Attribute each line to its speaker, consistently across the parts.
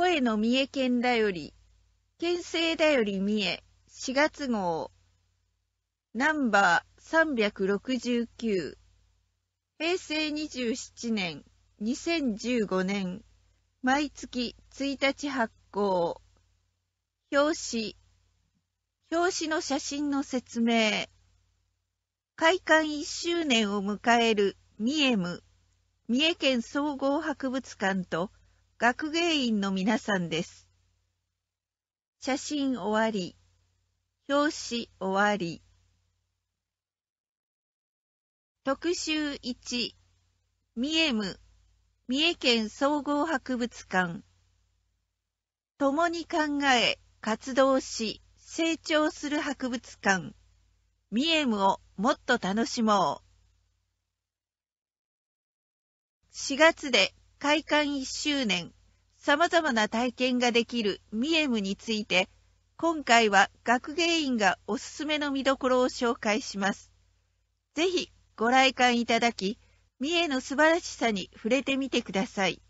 Speaker 1: 声の三重県だより、県政だより三重、4月号、ナンバー369、平成27年、2015年、毎月1日発行、表紙、表紙の写真の説明、開館1周年を迎える三重む、三重県総合博物館と学芸員の皆さんです。写真終わり、表紙終わり。特集1、ミエム、三重県総合博物館。共に考え、活動し、成長する博物館。ミエムをもっと楽しもう。4月で開館1周年、様々な体験ができるミエムについて、今回は学芸員がおすすめの見どころを紹介します。ぜひご来館いただき、三重の素晴らしさに触れてみてください。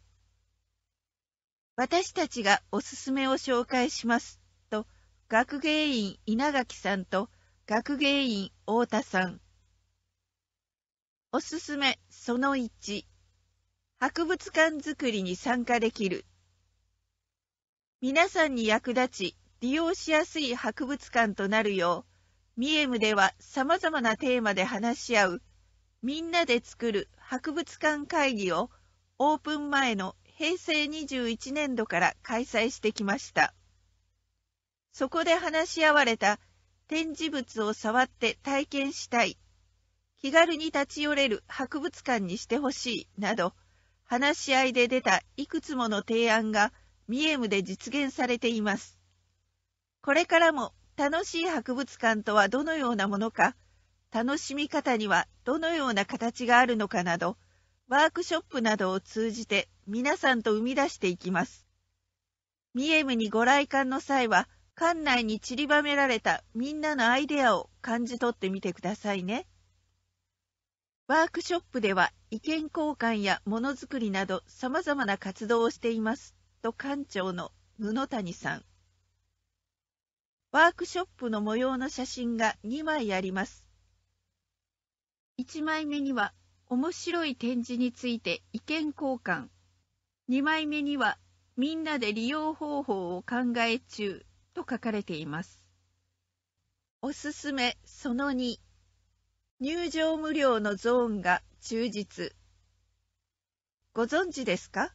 Speaker 1: 私たちがおすすめを紹介しますと、学芸員稲垣さんと学芸員太田さん。おすすめその1、博物館づくりに参加できる。皆さんに役立ち、利用しやすい博物館となるよう、ミエムでは様々なテーマで話し合う、みんなで作る博物館会議をオープン前の平成21年度から開催してきました。そこで話し合われた展示物を触って体験したい、気軽に立ち寄れる博物館にしてほしいなど、話し合いで出たいくつもの提案がミエムで実現されています。これからも楽しい博物館とはどのようなものか、楽しみ方にはどのような形があるのかなど、ワークショップなどを通じて皆さんと生み出していきます。ミエムにご来館の際は、館内に散りばめられたみんなのアイデアを感じ取ってみてくださいね。ワークショップでは意見交換やものづくりなど様々な活動をしています、と館長の布谷さん。ワークショップの模様の写真が2枚あります。1枚目には面白い展示について意見交換。2枚目にはみんなで利用方法を考え中と書かれています。おすすめその2入場無料のゾーンが充実。ご存知ですか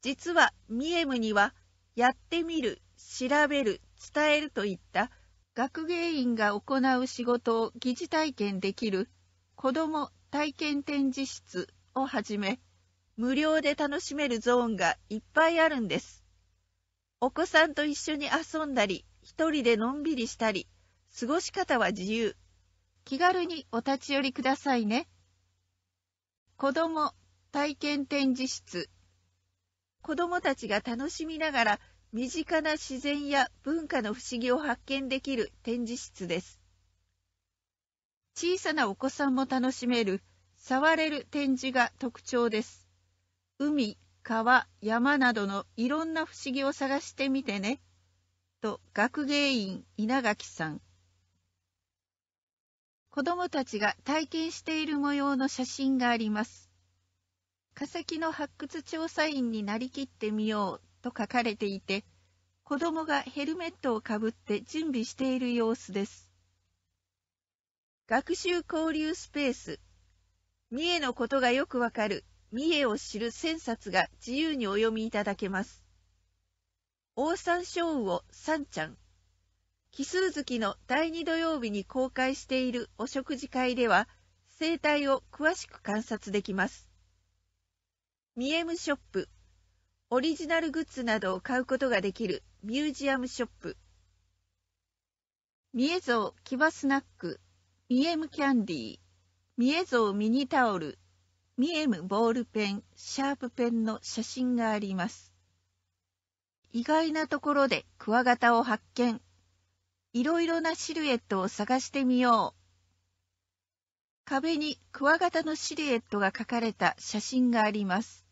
Speaker 1: 実はミエムには、やってみる、調べる、伝えるといった学芸員が行う仕事を疑似体験できる子ども体験展示室をはじめ、無料で楽しめるゾーンがいっぱいあるんです。お子さんと一緒に遊んだり、一人でのんびりしたり、過ごし方は自由。気軽にお立ち寄りくださいね。子ども体験展示室子どもたちが楽しみながら身近な自然や文化の不思議を発見できる展示室です。小さなお子さんも楽しめる触れる展示が特徴です。海、川、山などのいろんな不思議を探してみてね。と学芸員稲垣さん。子供たちが体験している模様の写真があります。化石の発掘調査員になりきってみようと書かれていて、子供がヘルメットをかぶって準備している様子です。学習交流スペース。三重のことがよくわかる三重を知る千冊が自由にお読みいただけます。オオサンショウウオ、サンちゃん。奇数月の第2土曜日に公開しているお食事会では、生態を詳しく観察できます。ミエムショップ、オリジナルグッズなどを買うことができるミュージアムショップ、ミエゾウキバスナック、ミエムキャンディー、ミエゾウミニタオル、ミエムボールペン、シャープペンの写真があります。意外なところでクワガタを発見。いろいろなシルエットを探してみよう。壁にクワガタのシルエットが書かれた写真があります。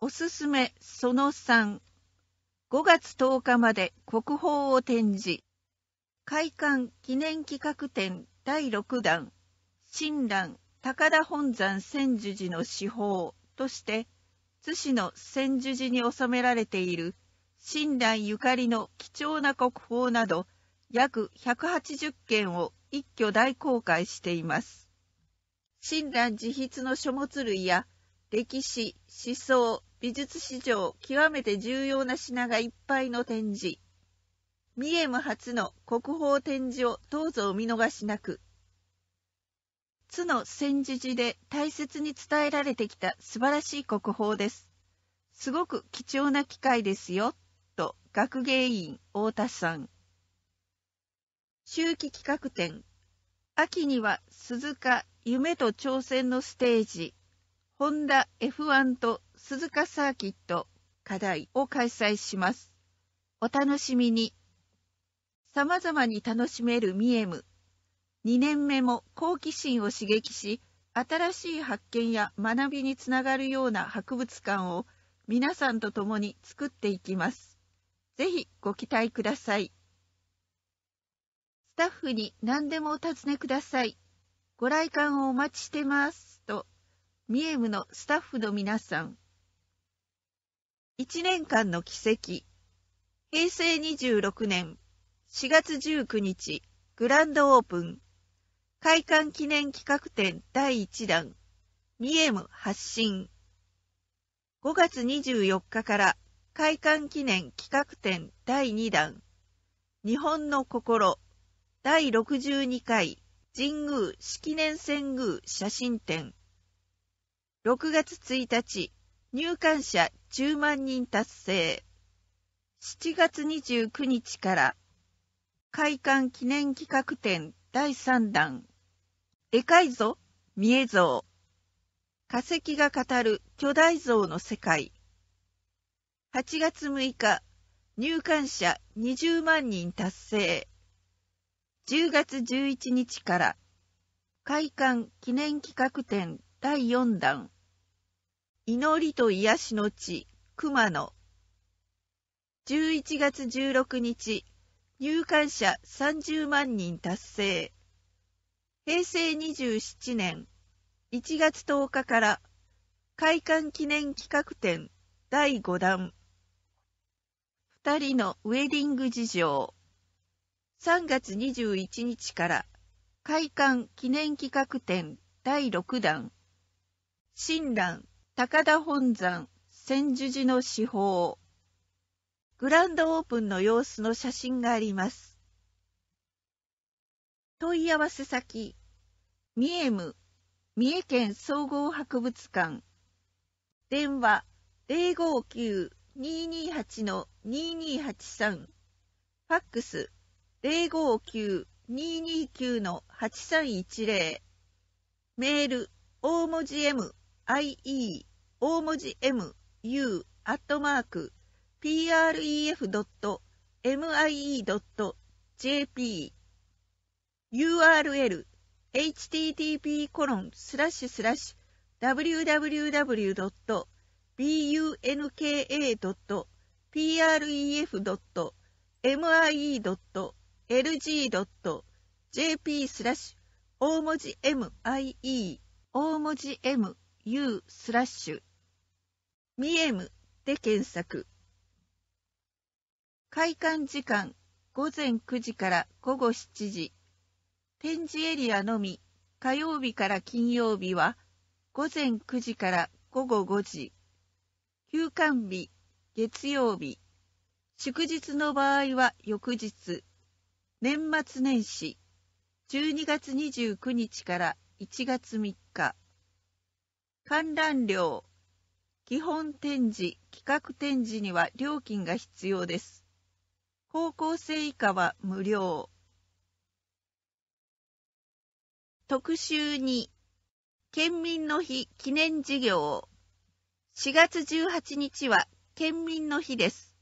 Speaker 1: おすすめその3。5月10日まで国宝を展示。開館記念企画展第6弾。親鸞高田本山千寿寺の至宝として、津市の千寿寺に収められている親鸞ゆかりの貴重な国宝など約180件を一挙大公開しています。親鸞自筆の書物類や歴史、思想、美術史上極めて重要な品がいっぱいの展示。ミエム初の国宝展示をどうぞお見逃しなく。津の戦時寺で大切に伝えられてきた素晴らしい国宝です。すごく貴重な機会ですよ。学芸員太田さん。秋季企画展、秋には鈴鹿夢と挑戦のステージ、ホンダ F1 と鈴鹿サーキット課題を開催します。お楽しみに。様々に楽しめるミエム。2年目も好奇心を刺激し、新しい発見や学びにつながるような博物館を皆さんと共に作っていきます。ぜひご期待ください。スタッフに何でもお尋ねください。ご来館をお待ちしてます。と、ミエムのスタッフの皆さん。1年間の奇跡。平成26年4月19日、グランドオープン。開館記念企画展第1弾。ミエム発信。5月24日から開館記念企画展第2弾日本の心第62回神宮式年遷宮写真展6月1日入館者10万人達成7月29日から開館記念企画展第3弾でかいぞ三重像化石が語る巨大像の世界8月6日、入館者20万人達成。10月11日から、開館記念企画展第4弾、祈りと癒しの地、熊野。11月16日、入館者30万人達成。平成27年1月10日から開館記念企画展第5弾人のウェディング事情3月21日から開館記念企画展第6弾親鸞高田本山千住寺の至宝グランドオープンの様子の写真があります問い合わせ先三重ム三重県総合博物館電話059-228の2283ファックス059-229-8310メール大文字 M ie 大文字 mu アットマーク pref.mie.jp url http コロンスラッシュスラッシュ www.bunka.com pref.mie.lg.jp スラッシュ大文字 MIE 大文字 MU スラッシュミエムで検索開館時間午前9時から午後7時展示エリアのみ火曜日から金曜日は午前9時から午後5時休館日月曜日。祝日の場合は翌日。年末年始。12月29日から1月3日。観覧料。基本展示、企画展示には料金が必要です。高校生以下は無料。特集2、県民の日記念事業。4月18日は県民の日です。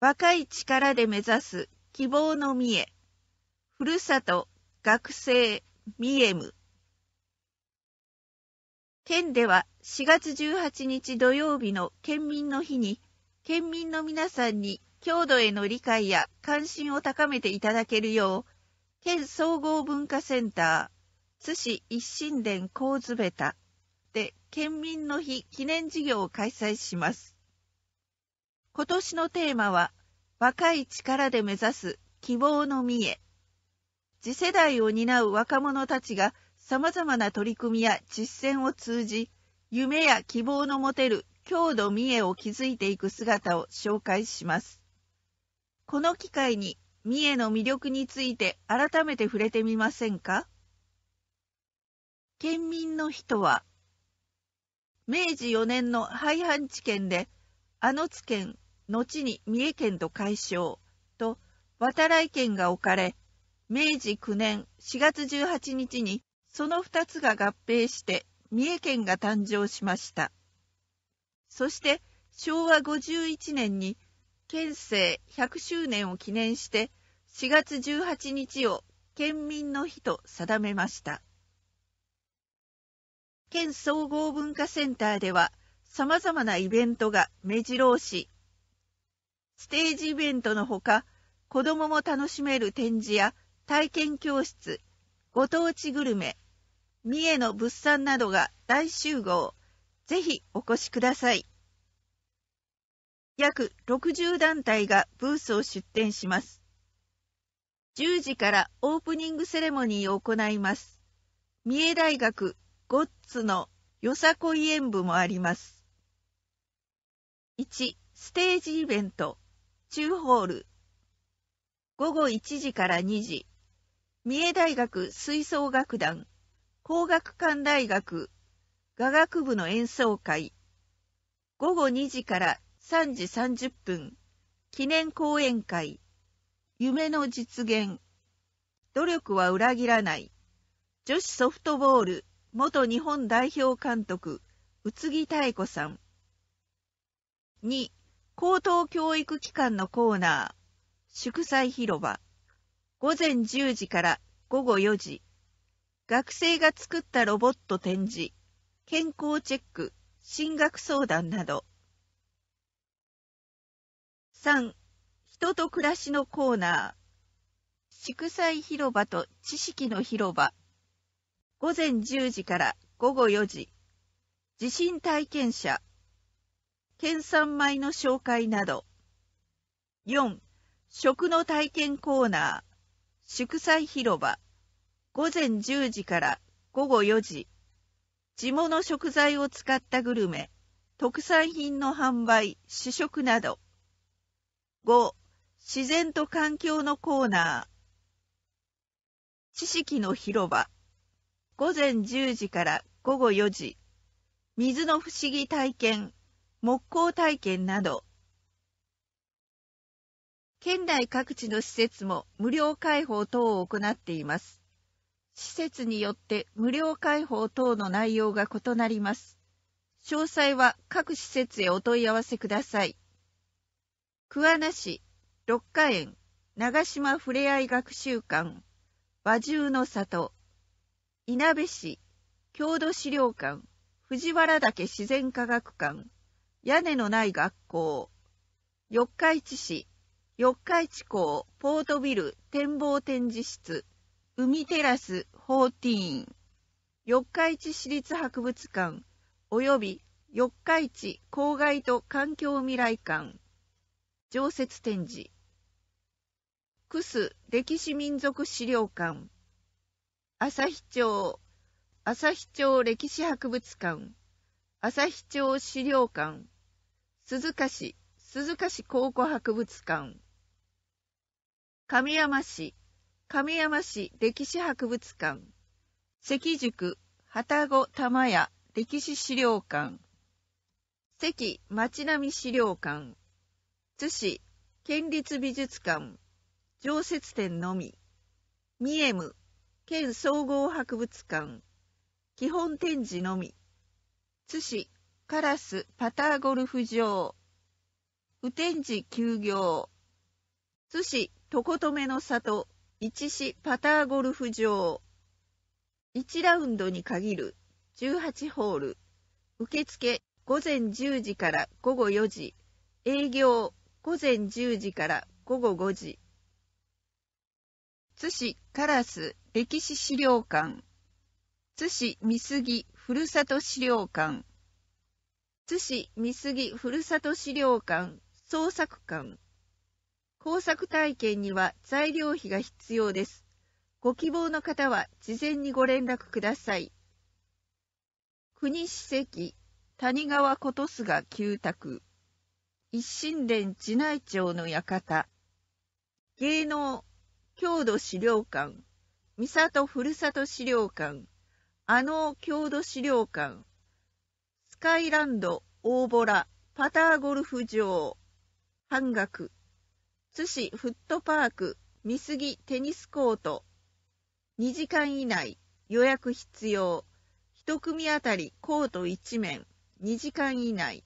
Speaker 1: 若い力で目指す希望の三重。ふるさと、学生、三重む。県では4月18日土曜日の県民の日に、県民の皆さんに郷土への理解や関心を高めていただけるよう、県総合文化センター、津市一心殿神津ベタで県民の日記念事業を開催します。今年のテーマは、若い力で目指す希望の三重。次世代を担う若者たちが様々な取り組みや実践を通じ、夢や希望の持てる郷土三重を築いていく姿を紹介します。この機会に三重の魅力について改めて触れてみませんか県民の人は、明治4年の廃藩置県で、あの津県後に三重県と解消と渡来県が置かれ、明治9年4月18日にその2つが合併して三重県が誕生しました。そして昭和51年に県政100周年を記念して4月18日を県民の日と定めました。県総合文化センターでは様々なイベントが目白押しステージイベントのほか、子供も楽しめる展示や体験教室、ご当地グルメ、三重の物産などが大集合。ぜひお越しください。約60団体がブースを出展します。10時からオープニングセレモニーを行います。三重大学ゴッツのよさこい演舞もあります。1、ステージイベント。中ホール午後1時から2時三重大学吹奏楽団工学館大学雅楽部の演奏会午後2時から3時30分記念講演会夢の実現努力は裏切らない女子ソフトボール元日本代表監督宇津木妙子さん2高等教育機関のコーナー、祝祭広場、午前10時から午後4時、学生が作ったロボット展示、健康チェック、進学相談など。3、人と暮らしのコーナー、祝祭広場と知識の広場、午前10時から午後4時、地震体験者、県産米の紹介など。4、食の体験コーナー、祝祭広場、午前10時から午後4時、地物食材を使ったグルメ、特産品の販売、試食など。5、自然と環境のコーナー、知識の広場、午前10時から午後4時、水の不思議体験、木工体験など、県内各地の施設も無料開放等を行っています。施設によって無料開放等の内容が異なります。詳細は各施設へお問い合わせください。桑名市、六花園、長島ふれあい学習館、和獣の里、いなべ市、郷土資料館、藤原岳自然科学館、屋根のない学校、四日市市、四日市港ポートビル展望展示室、海テラス14、四日市市立博物館、及び四日市郊外と環境未来館、常設展示、クス歴史民族資料館、朝日町、朝日町歴史博物館、朝日町資料館、鈴鹿市、鈴鹿市考古博物館。神山市、神山市歴史博物館。関宿、旗子玉屋歴史資料館。関町並資料館。津市、県立美術館。常設展のみ。三重無県総合博物館。基本展示のみ。津市、カラス、パターゴルフ場。雨天時休業。津市、床留の里、一市、パターゴルフ場。1ラウンドに限る、18ホール。受付、午前10時から午後4時。営業、午前10時から午後5時。津市、カラス、歴史資料館。津市、美杉、ふるさと資料館。津市三杉ふるさと資料館創作館工作体験には材料費が必要です。ご希望の方は事前にご連絡ください。国史跡谷川琴須賀旧宅一心殿寺内町の館芸能郷土資料館三里ふるさと資料館あの郷土資料館スカイランド大ボラパターゴルフ場半額津市フットパーク三杉テニスコート2時間以内予約必要1組あたりコート1面2時間以内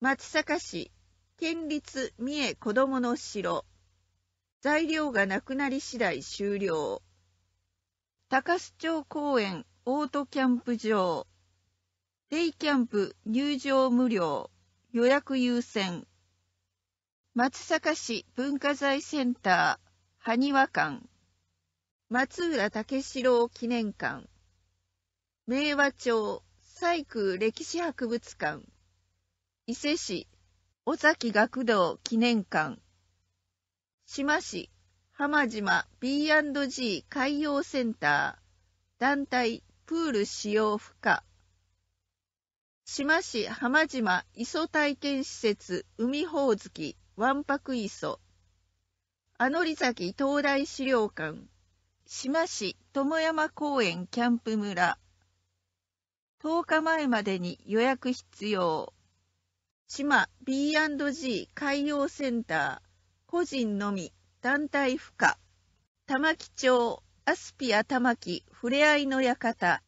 Speaker 1: 松阪市県立三重子どもの城材料がなくなり次第終了高須町公園オートキャンプ場デイキャンプ入場無料、予約優先。松阪市文化財センター、埴輪館。松浦武四郎記念館。明和町、西空歴史博物館。伊勢市、尾崎学童記念館。志摩市、浜島 B&G 海洋センター。団体、プール使用不可。志摩市浜島磯体験施設海ほおずきわんぱく磯あのり崎東大資料館志摩市友山公園キャンプ村10日前までに予約必要志摩 B&G 海洋センター個人のみ団体不可玉城町アスピア玉城ふれあいの館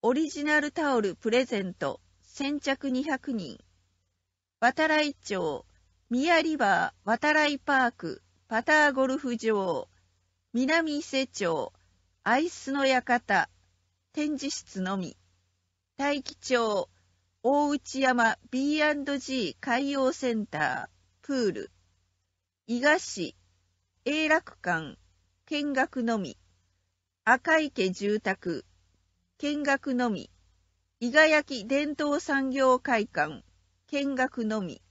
Speaker 1: オリジナルタオルプレゼント先着200人。渡来町、宮リバー渡来パークパターゴルフ場、南伊勢町、アイスの館、展示室のみ、大樹町、大内山 B&G 海洋センター、プール、伊賀市、永楽館、見学のみ、赤池住宅、見学のみ。伊賀焼伝統産業会館、見学のみ。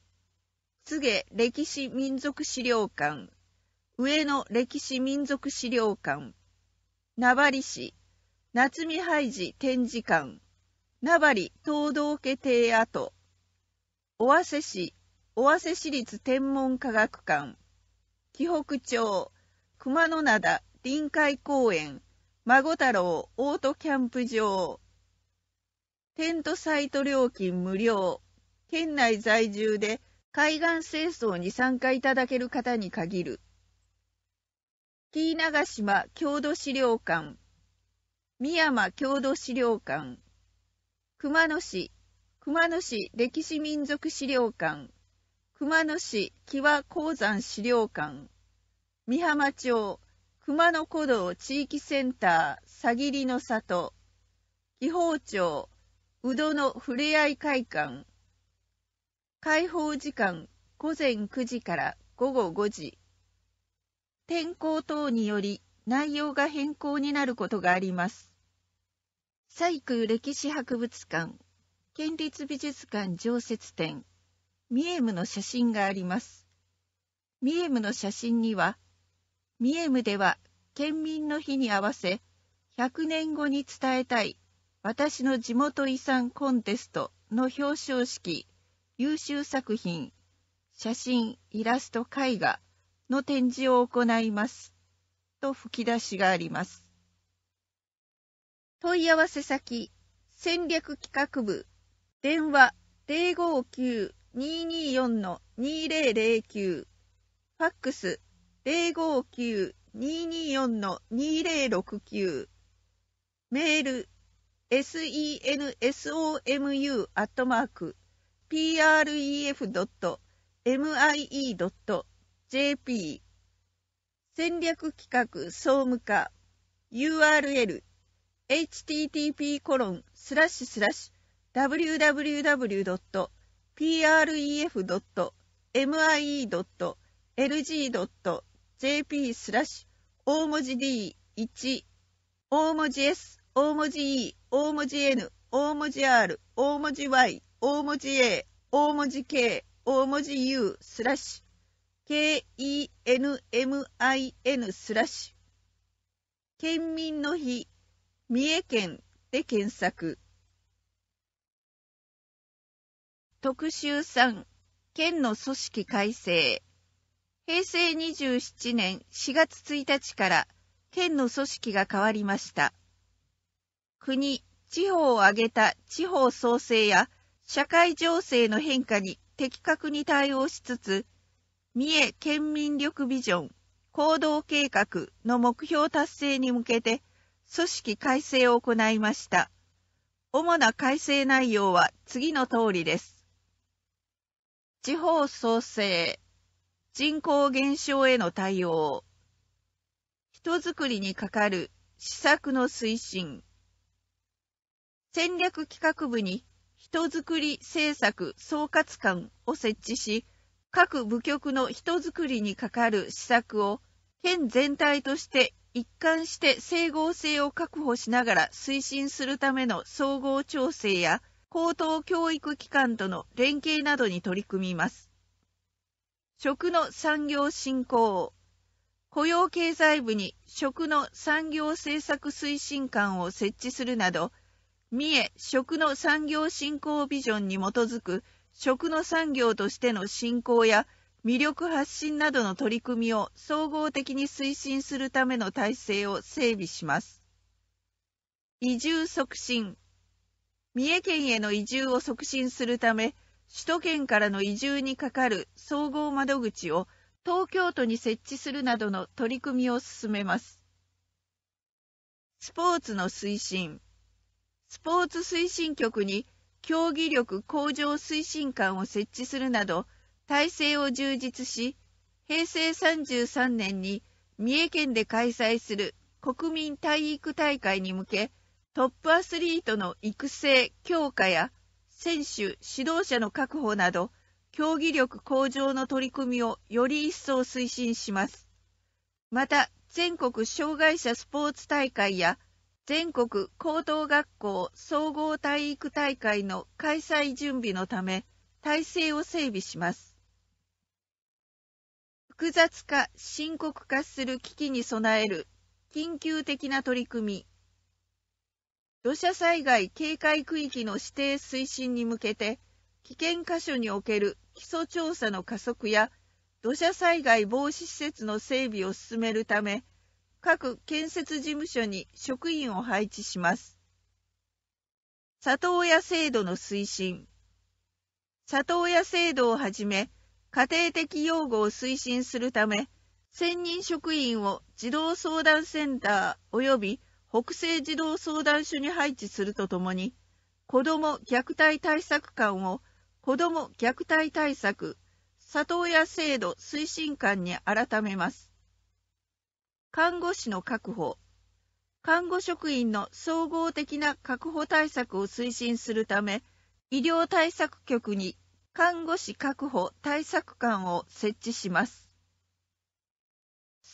Speaker 1: 津下歴史民族資料館、上野歴史民族資料館、名張市、夏見廃寺展示館、名張東道家邸跡、尾鷲市、尾鷲市立天文科学館、紀北町、熊野灘臨海公園、孫太郎オートキャンプ場。テントサイト料金無料。県内在住で海岸清掃に参加いただける方に限る。T 長島郷土資料館。三山郷土資料館。熊野市、熊野市歴史民族資料館。熊野市木和鉱山資料館。美浜町、熊野古道地域センター、さぎりの里、紀宝町、うどのふれあい会館、開放時間午前9時から午後5時、天候等により内容が変更になることがあります。西空歴史博物館、県立美術館常設展、ミエムの写真があります。ミエムの写真には、三重では県民の日に合わせ100年後に伝えたい私の地元遺産コンテストの表彰式優秀作品写真イラスト絵画の展示を行いますと吹き出しがあります問い合わせ先戦略企画部電話059-224-2009ファックス059-224-2069メール sensomu.pref.mie.jp 戦略企画総務課 URL http コロンスラッシュスラッシュ www.pref.mie.lg. jp スラッシュ大文字 D1 大文字 S 大文字 E 大文字 N 大文字 R 大文字 Y 大文字 A 大文字 K 大文字 U スラッシュ KENMIN スラッシュ県民の日三重県で検索特集3県の組織改正平成27年4月1日から県の組織が変わりました。国、地方を挙げた地方創生や社会情勢の変化に的確に対応しつつ、三重県民力ビジョン行動計画の目標達成に向けて組織改正を行いました。主な改正内容は次の通りです。地方創生人口減少への対応、人づくりにかかる施策の推進、戦略企画部に人づくり政策総括官を設置し、各部局の人づくりにかかる施策を県全体として一貫して整合性を確保しながら推進するための総合調整や高等教育機関との連携などに取り組みます。食の産業振興。雇用経済部に食の産業政策推進官を設置するなど、三重食の産業振興ビジョンに基づく食の産業としての振興や魅力発信などの取り組みを総合的に推進するための体制を整備します。移住促進三重県への移住を促進するため、首都圏からの移住にかかる総合窓口を東京都に設置するなどの取り組みを進めます。スポーツの推進。スポーツ推進局に競技力向上推進官を設置するなど、体制を充実し、平成33年に三重県で開催する国民体育大会に向け、トップアスリートの育成、強化や選手、指導者の確保など、競技力向上の取り組みをより一層推進します。また、全国障害者スポーツ大会や、全国高等学校総合体育大会の開催準備のため、体制を整備します。複雑化、深刻化する危機に備える緊急的な取り組み、土砂災害警戒区域の指定推進に向けて、危険箇所における基礎調査の加速や、土砂災害防止施設の整備を進めるため、各建設事務所に職員を配置します。里親制度の推進。里親制度をはじめ、家庭的養護を推進するため、専任職員を児童相談センター及び北西児童相談所に配置するとともに、子ども虐待対策官を子ども虐待対策里親制度推進官に改めます。看護師の確保。看護職員の総合的な確保対策を推進するため、医療対策局に看護師確保対策官を設置します。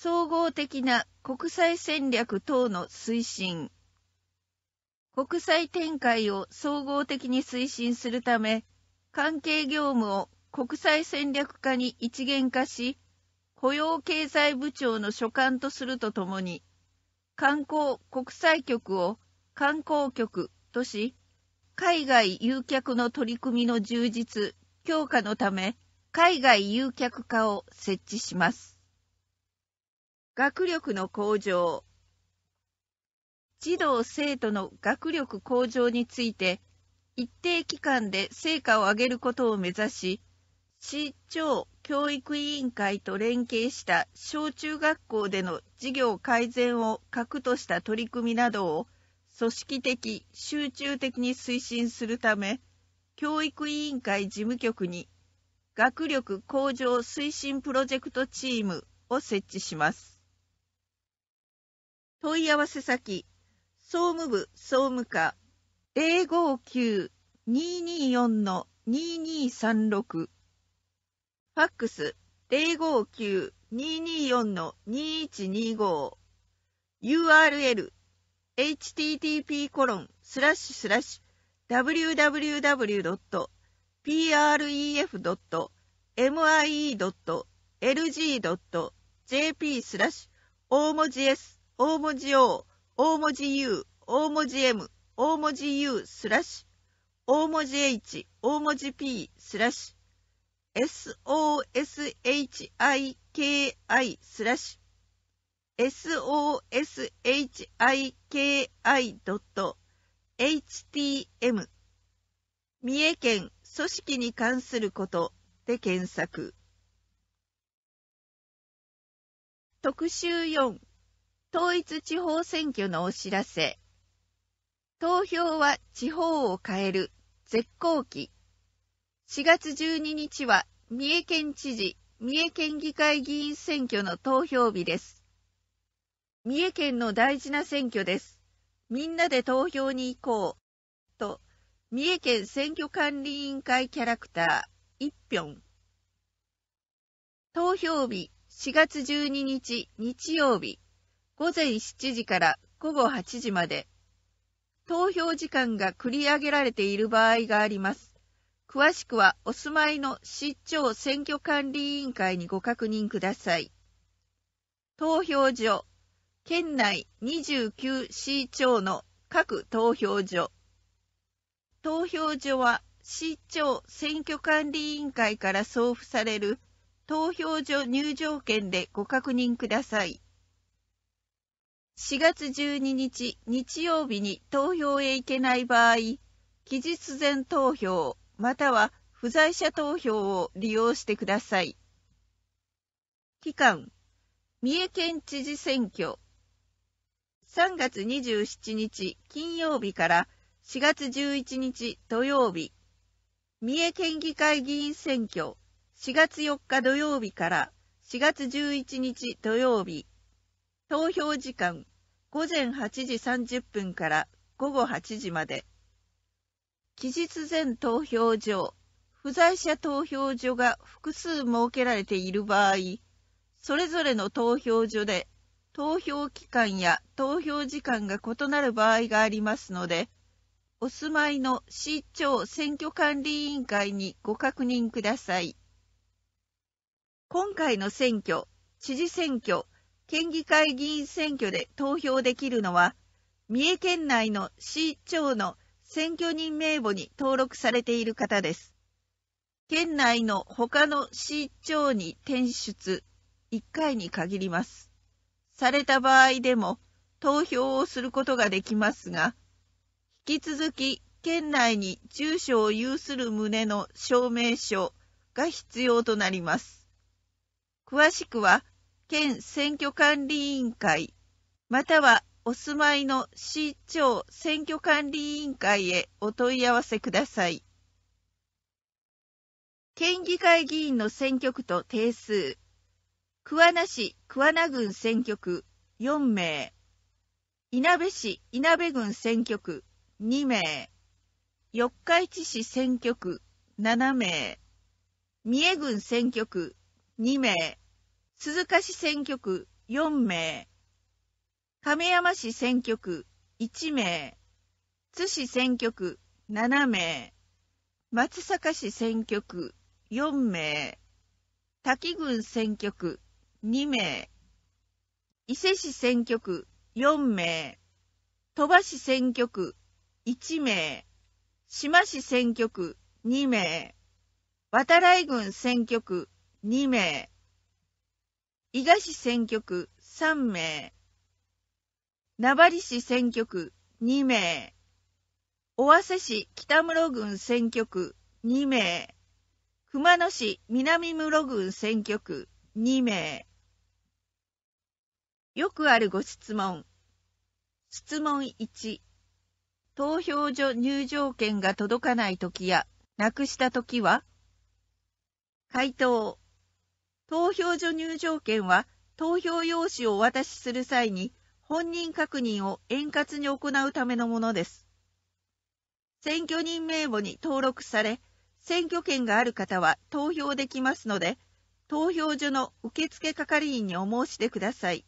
Speaker 1: 総合的な国際戦略等の推進。国際展開を総合的に推進するため、関係業務を国際戦略化に一元化し、雇用経済部長の所管とするとともに、観光国際局を観光局とし、海外誘客の取り組みの充実、強化のため、海外誘客化を設置します。学力の向上。児童生徒の学力向上について、一定期間で成果を上げることを目指し、市長教育委員会と連携した小中学校での事業改善を核とした取り組みなどを組織的、集中的に推進するため、教育委員会事務局に学力向上推進プロジェクトチームを設置します。問い合わせ先、総務部総務課059-224-2236ファックス059-224-2125 URL http コロンスラッシュスラッシュ www.pref.mie.lg.jp スラッシュ大文字 S 大文字 O、大文字 U、大文字 M、大文字 U スラッシュ、大文字 H、大文字 P スラッシュ、SOSHIKI スラッシュ、SOSHIKI.htm 三重県組織に関することで検索。特集4統一地方選挙のお知らせ。投票は地方を変える絶好期。4月12日は三重県知事、三重県議会議員選挙の投票日です。三重県の大事な選挙です。みんなで投票に行こう。と、三重県選挙管理委員会キャラクター、一票。投票日、4月12日、日曜日。午前7時から午後8時まで、投票時間が繰り上げられている場合があります。詳しくはお住まいの市長選挙管理委員会にご確認ください。投票所、県内29市長の各投票所。投票所は市長選挙管理委員会から送付される投票所入場券でご確認ください。4月12日日曜日に投票へ行けない場合、期日前投票または不在者投票を利用してください。期間、三重県知事選挙、3月27日金曜日から4月11日土曜日、三重県議会議員選挙、4月4日土曜日から4月11日土曜日、投票時間午前8時30分から午後8時まで。期日前投票所、不在者投票所が複数設けられている場合、それぞれの投票所で投票期間や投票時間が異なる場合がありますので、お住まいの市長選挙管理委員会にご確認ください。今回の選挙、知事選挙、県議会議員選挙で投票できるのは、三重県内の市長の選挙人名簿に登録されている方です。県内の他の市長に転出、1回に限ります。された場合でも投票をすることができますが、引き続き県内に住所を有する旨の証明書が必要となります。詳しくは、県選挙管理委員会、またはお住まいの市長選挙管理委員会へお問い合わせください。県議会議員の選挙区と定数、桑名市桑名郡選挙区4名、いなべ市いなべ郡選挙区2名、四日市市選挙区7名、三重郡選挙区2名、鈴鹿市選挙区4名、亀山市選挙区1名、津市選挙区7名、松阪市選挙区4名、滝郡選挙区2名、伊勢市選挙区4名、鳥羽市選挙区1名、志摩市選挙区2名、渡来郡選挙区2名、伊賀市選挙区3名、名張市選挙区2名、尾鷲市北室郡選挙区2名、熊野市南室郡選挙区2名。よくあるご質問。質問1。投票所入場券が届かないときや、なくしたときは回答。投票所入場券は投票用紙をお渡しする際に本人確認を円滑に行うためのものです。選挙人名簿に登録され、選挙権がある方は投票できますので、投票所の受付係員にお申し出ください。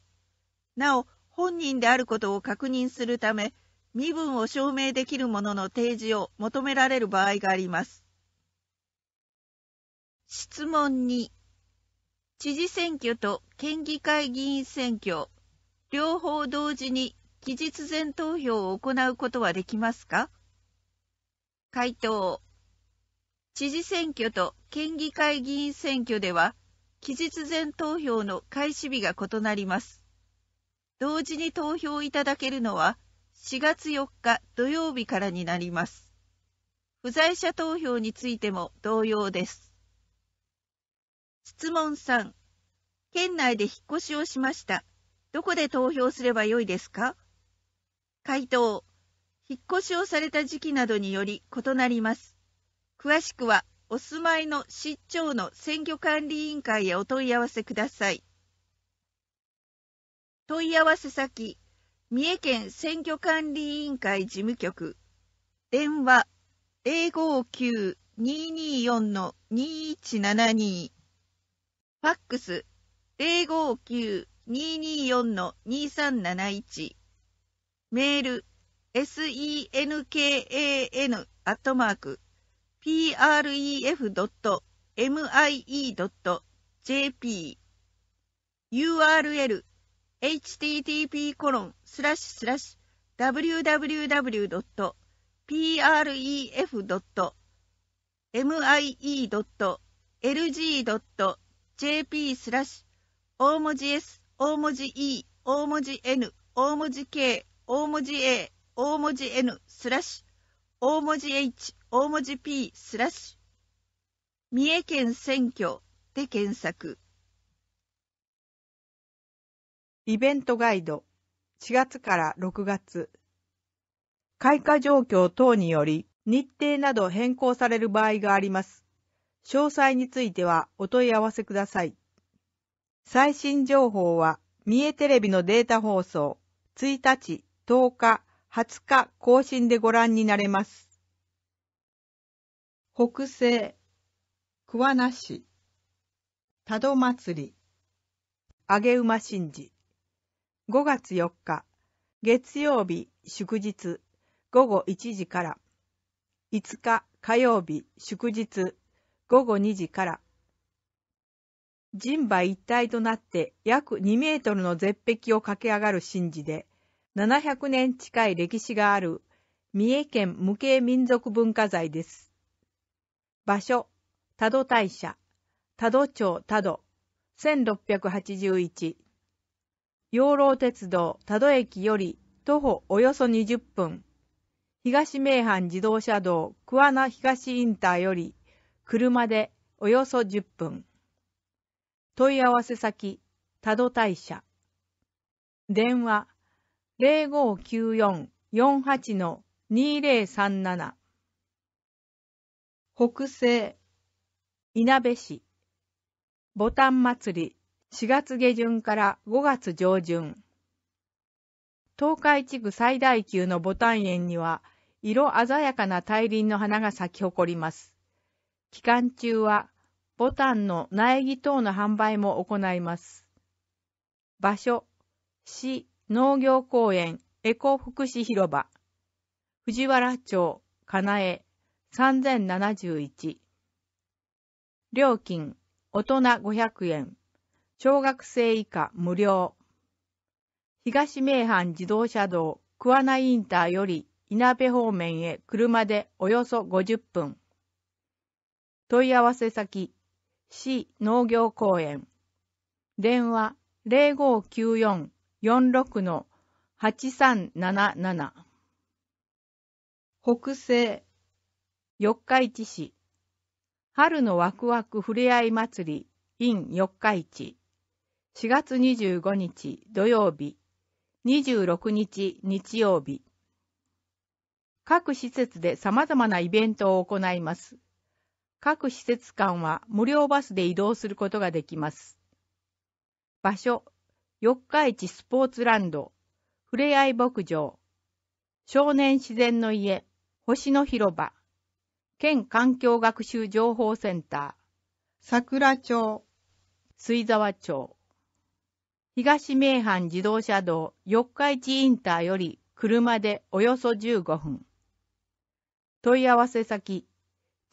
Speaker 1: なお、本人であることを確認するため、身分を証明できるものの提示を求められる場合があります。質問2知事選挙と県議会議員選挙、両方同時に期日前投票を行うことはできますか回答。知事選挙と県議会議員選挙では、期日前投票の開始日が異なります。同時に投票いただけるのは、4月4日土曜日からになります。不在者投票についても同様です。質問3、県内で引っ越しをしました。どこで投票すればよいですか回答、引っ越しをされた時期などにより異なります。詳しくは、お住まいの市長の選挙管理委員会へお問い合わせください。問い合わせ先、三重県選挙管理委員会事務局、電話059-224-2172ファックス059-224-2371メール senkan pref.mie.jp URL http コロンスラッシュスラッシュ www.pref.mie.lg.jp jp スラッシュ大文字 S 大文字 E 大文字 N 大文字 K 大文字 A 大文字 N スラッシュ大文字 H 大文字 P スラッシュ三重県選挙で検索イベントガ
Speaker 2: イド4月から6月開花状況等により日程など変更される場合があります。詳細についてはお問い合わせください。最新情報は、三重テレビのデータ放送、1日、10日、20日更新でご覧になれます。北西、桑名市、多度祭り、上げ馬神事、5月4日、月曜日、祝日、午後1時から、5日火曜日、祝日、午後2時から。人馬一体となって約2メートルの絶壁を駆け上がる神事で、700年近い歴史がある三重県無形民族文化財です。場所、多度大社、多度町多度、1681。養老鉄道多度駅より徒歩およそ20分。東名阪自動車道桑名東インターより車でおよそ10分。問い合わせ先、多度大社。電話、0594-48-2037。北西、稲部市。ボタン祭り、4月下旬から5月上旬。東海地区最大級のボタン園には、色鮮やかな大輪の花が咲き誇ります。期間中は、ボタンの苗木等の販売も行います。場所、市農業公園エコ福祉広場、藤原町、かなえ、3071。料金、大人500円、小学生以下無料。東名阪自動車道、桑名インターより稲部方面へ車でおよそ50分。問い合わせ先、市農業公園。電話0594-46-8377。北西、四日市市。春のワクワクふれあい祭り in 四日市。4月25日土曜日、26日日曜日。各施設で様々なイベントを行います。各施設間は無料バスで移動することができます。場所、四日市スポーツランド、ふれあい牧場、少年自然の家、星の広場、県環境学習情報センター、桜町、水沢町、東名阪自動車道四日市インターより車でおよそ15分。問い合わせ先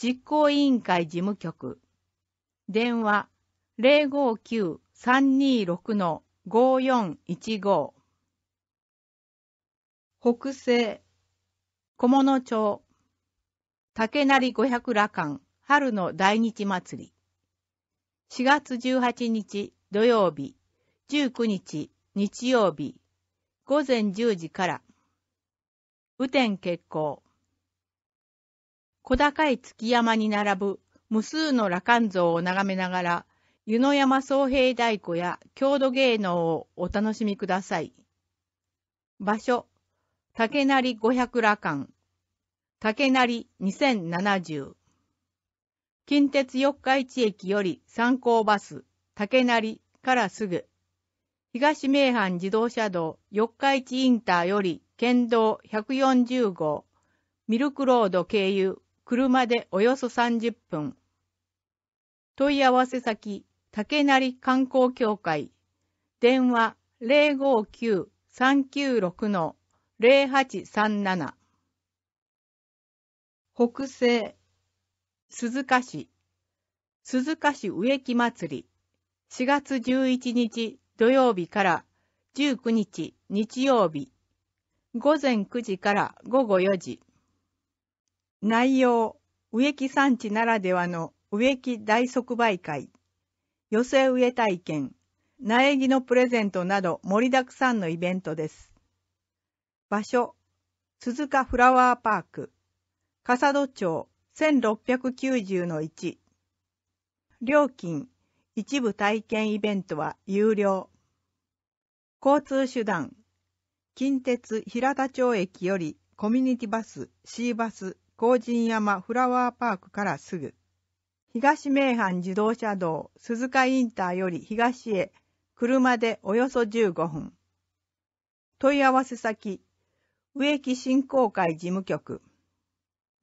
Speaker 2: 実行委員会事務局。電話059-326-5415。北西、小物町、竹成五百羅漢、春の大日祭り。4月18日土曜日、19日日曜日、午前10時から。雨天決行。小高い月山に並ぶ無数の羅漢像を眺めながら、湯の山総平太鼓や郷土芸能をお楽しみください。場所、竹成五百羅漢、竹成2070。近鉄四日市駅より参考バス、竹成からすぐ。東名阪自動車道四日市インターより県道140号、ミルクロード経由車でおよそ30分。問い合わせ先、竹成観光協会。電話059-396-0837。北西、鈴鹿市。鈴鹿市植木祭り。4月11日土曜日から19日日曜日。午前9時から午後4時。内容、植木産地ならではの植木大即売会、寄せ植え体験、苗木のプレゼントなど盛りだくさんのイベントです。場所、鈴鹿フラワーパーク、笠戸町1690の1。料金、一部体験イベントは有料。交通手段、近鉄平田町駅よりコミュニティバス、シーバス、高神山フラワーパークからすぐ、東名阪自動車道鈴鹿インターより東へ車でおよそ15分。問い合わせ先、植木振興会事務局。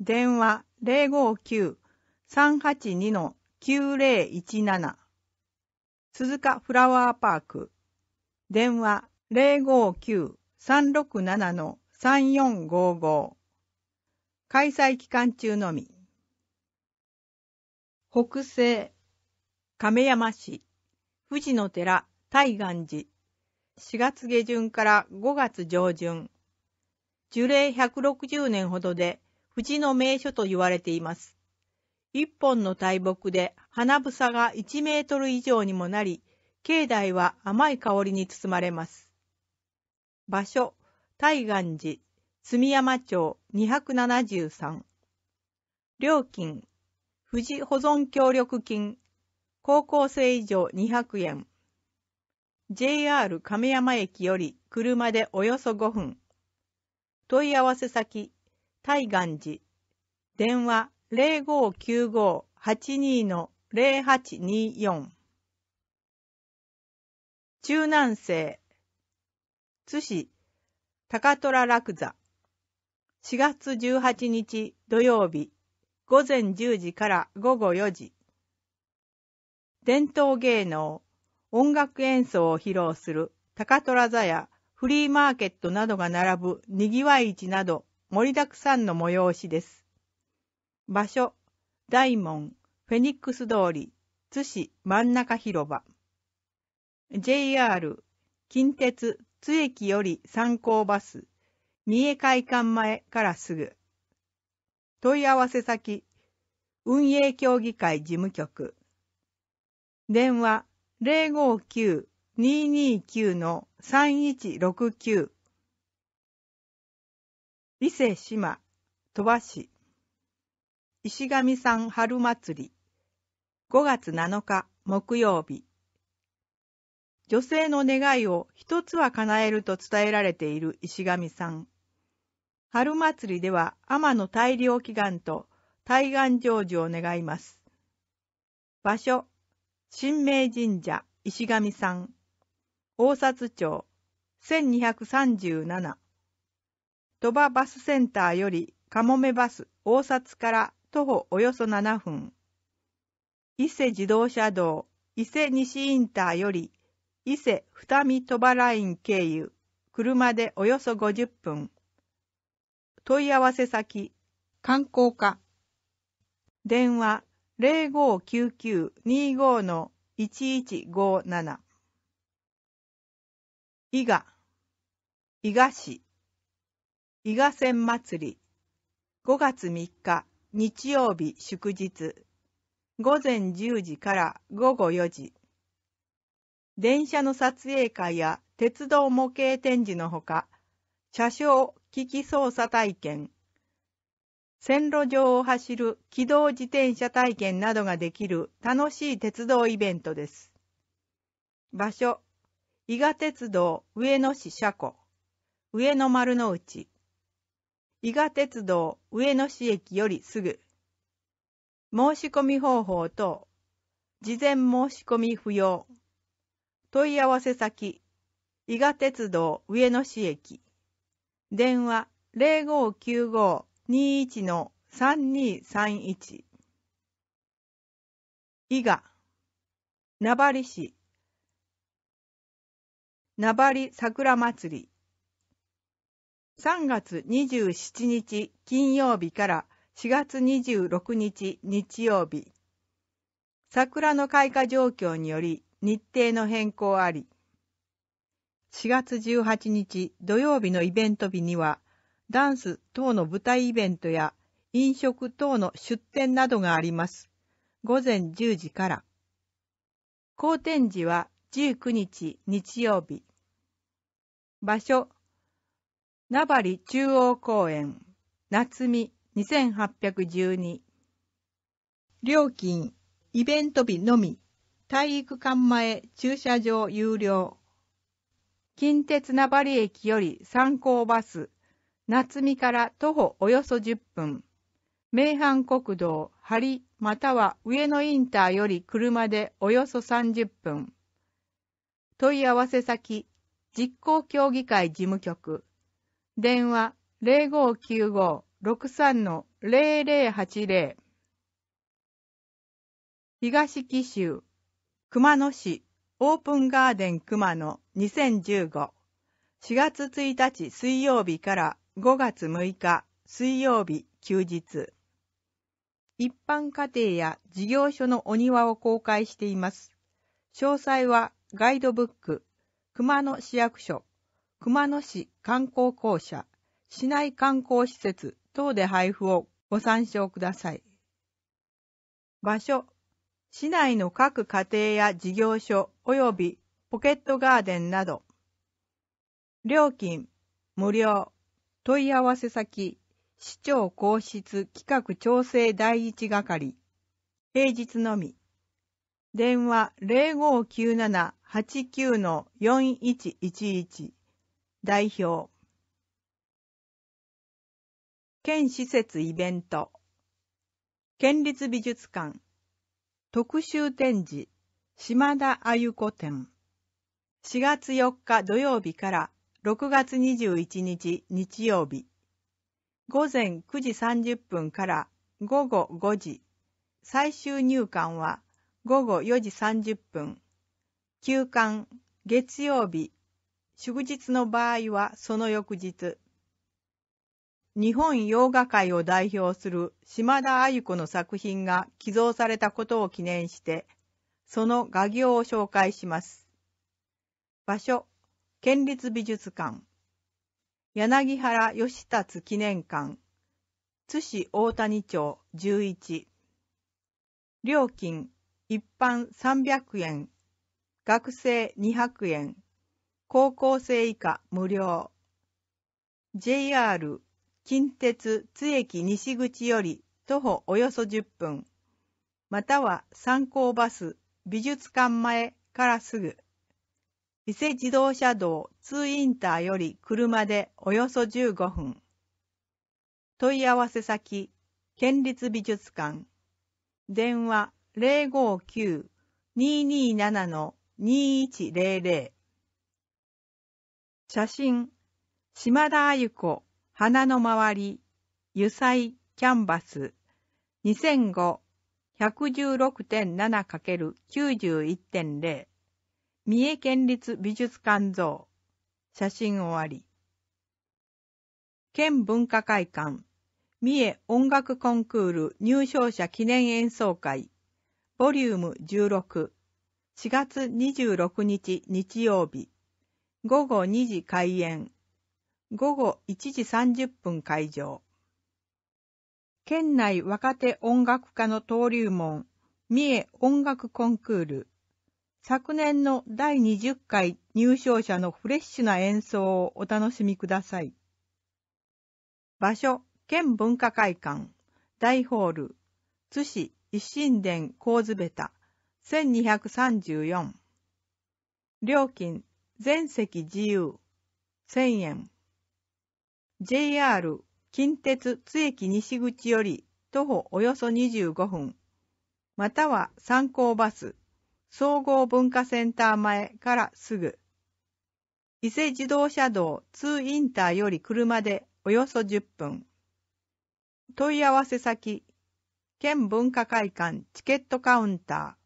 Speaker 2: 電話059-382-9017。鈴鹿フラワーパーク。電話059-367-3455。開催期間中のみ。北西、亀山市、富士の寺、大願寺、4月下旬から5月上旬、樹齢160年ほどで、富士の名所と言われています。一本の大木で花房が1メートル以上にもなり、境内は甘い香りに包まれます。場所、大願寺。住山町273料金富士保存協力金高校生以上200円 JR 亀山駅より車でおよそ5分問い合わせ先大願寺電話0595-82-0824中南西津市高虎落座4月18日土曜日午前10時から午後4時伝統芸能音楽演奏を披露する高虎座やフリーマーケットなどが並ぶにぎわい市など盛りだくさんの催しです。場所、大門、フェニックス通り、津市真ん中広場。JR、近鉄津駅より参考バス、三重会館前からすぐ。問い合わせ先、運営協議会事務局。電話059-229-3169。伊勢志摩、鳥羽市。石神ん春祭り。5月7日木曜日。女性の願いを一つは叶えると伝えられている石神さん。春祭りでは天の大量祈願と大願成就を願います。場所、神明神社、石神さん、大札町、1237。鳥羽バスセンターよりかもめバス大札から徒歩およそ7分。伊勢自動車道、伊勢西インターより伊勢二見鳥羽ライン経由、車でおよそ50分。問い合わせ先、観光課。電話0599-25-1157。伊賀、伊賀市、伊賀線祭り、5月3日日曜日祝日、午前10時から午後4時。電車の撮影会や鉄道模型展示のほか、車掌機器操作体験、線路上を走る機動自転車体験などができる楽しい鉄道イベントです。場所、伊賀鉄道上野市車庫、上野丸の内、伊賀鉄道上野市駅よりすぐ、申し込み方法等、事前申し込み不要、問い合わせ先、伊賀鉄道上野市駅、電話0595-21-3231伊賀名張市名張桜祭り3月27日金曜日から4月26日日曜日桜の開花状況により日程の変更あり4月18日土曜日のイベント日には、ダンス等の舞台イベントや飲食等の出店などがあります。午前10時から。公展時は19日日曜日。場所、名張中央公園、夏見2812。料金、イベント日のみ、体育館前駐車場有料。近鉄名張駅より参考バス、夏見から徒歩およそ10分、名阪国道、張または上野インターより車でおよそ30分。問い合わせ先、実行協議会事務局、電話0595-63-0080東紀州熊野市オープンガーデン熊野2015 4月1日水曜日から5月6日水曜日休日一般家庭や事業所のお庭を公開しています。詳細はガイドブック、熊野市役所、熊野市観光公社、市内観光施設等で配布をご参照ください。場所、市内の各家庭や事業所及びポケットガーデンなど、料金、無料、問い合わせ先、市長公室企画調整第一係、平日のみ、電話0597-89-4111、代表、県施設イベント、県立美術館、特集展示島田あゆ子展4月4日土曜日から6月21日日曜日午前9時30分から午後5時最終入館は午後4時30分休館月曜日祝日の場合はその翌日日本洋画界を代表する島田鮎子の作品が寄贈されたことを記念して、その画業を紹介します。場所、県立美術館、柳原義達記念館、津市大谷町11。料金、一般300円、学生200円、高校生以下無料。JR 近鉄津駅西口より徒歩およそ10分、または参考バス美術館前からすぐ、伊勢自動車道2インターより車でおよそ15分。問い合わせ先、県立美術館。電話059-227-2100。写真、島田あゆ子。花の周り、油彩、キャンバス、2005、116.7×91.0、三重県立美術館像、写真終わり。県文化会館、三重音楽コンクール入賞者記念演奏会、ボリューム16、4月26日日曜日、午後2時開演。午後1時30分会場。県内若手音楽家の登竜門、三重音楽コンクール。昨年の第20回入賞者のフレッシュな演奏をお楽しみください。場所、県文化会館、大ホール、津市一心殿神津ベタ、1234。料金、全席自由、1000円。JR 近鉄津駅西口より徒歩およそ25分、または参考バス、総合文化センター前からすぐ、伊勢自動車道2インターより車でおよそ10分、問い合わせ先、県文化会館チケットカウンタ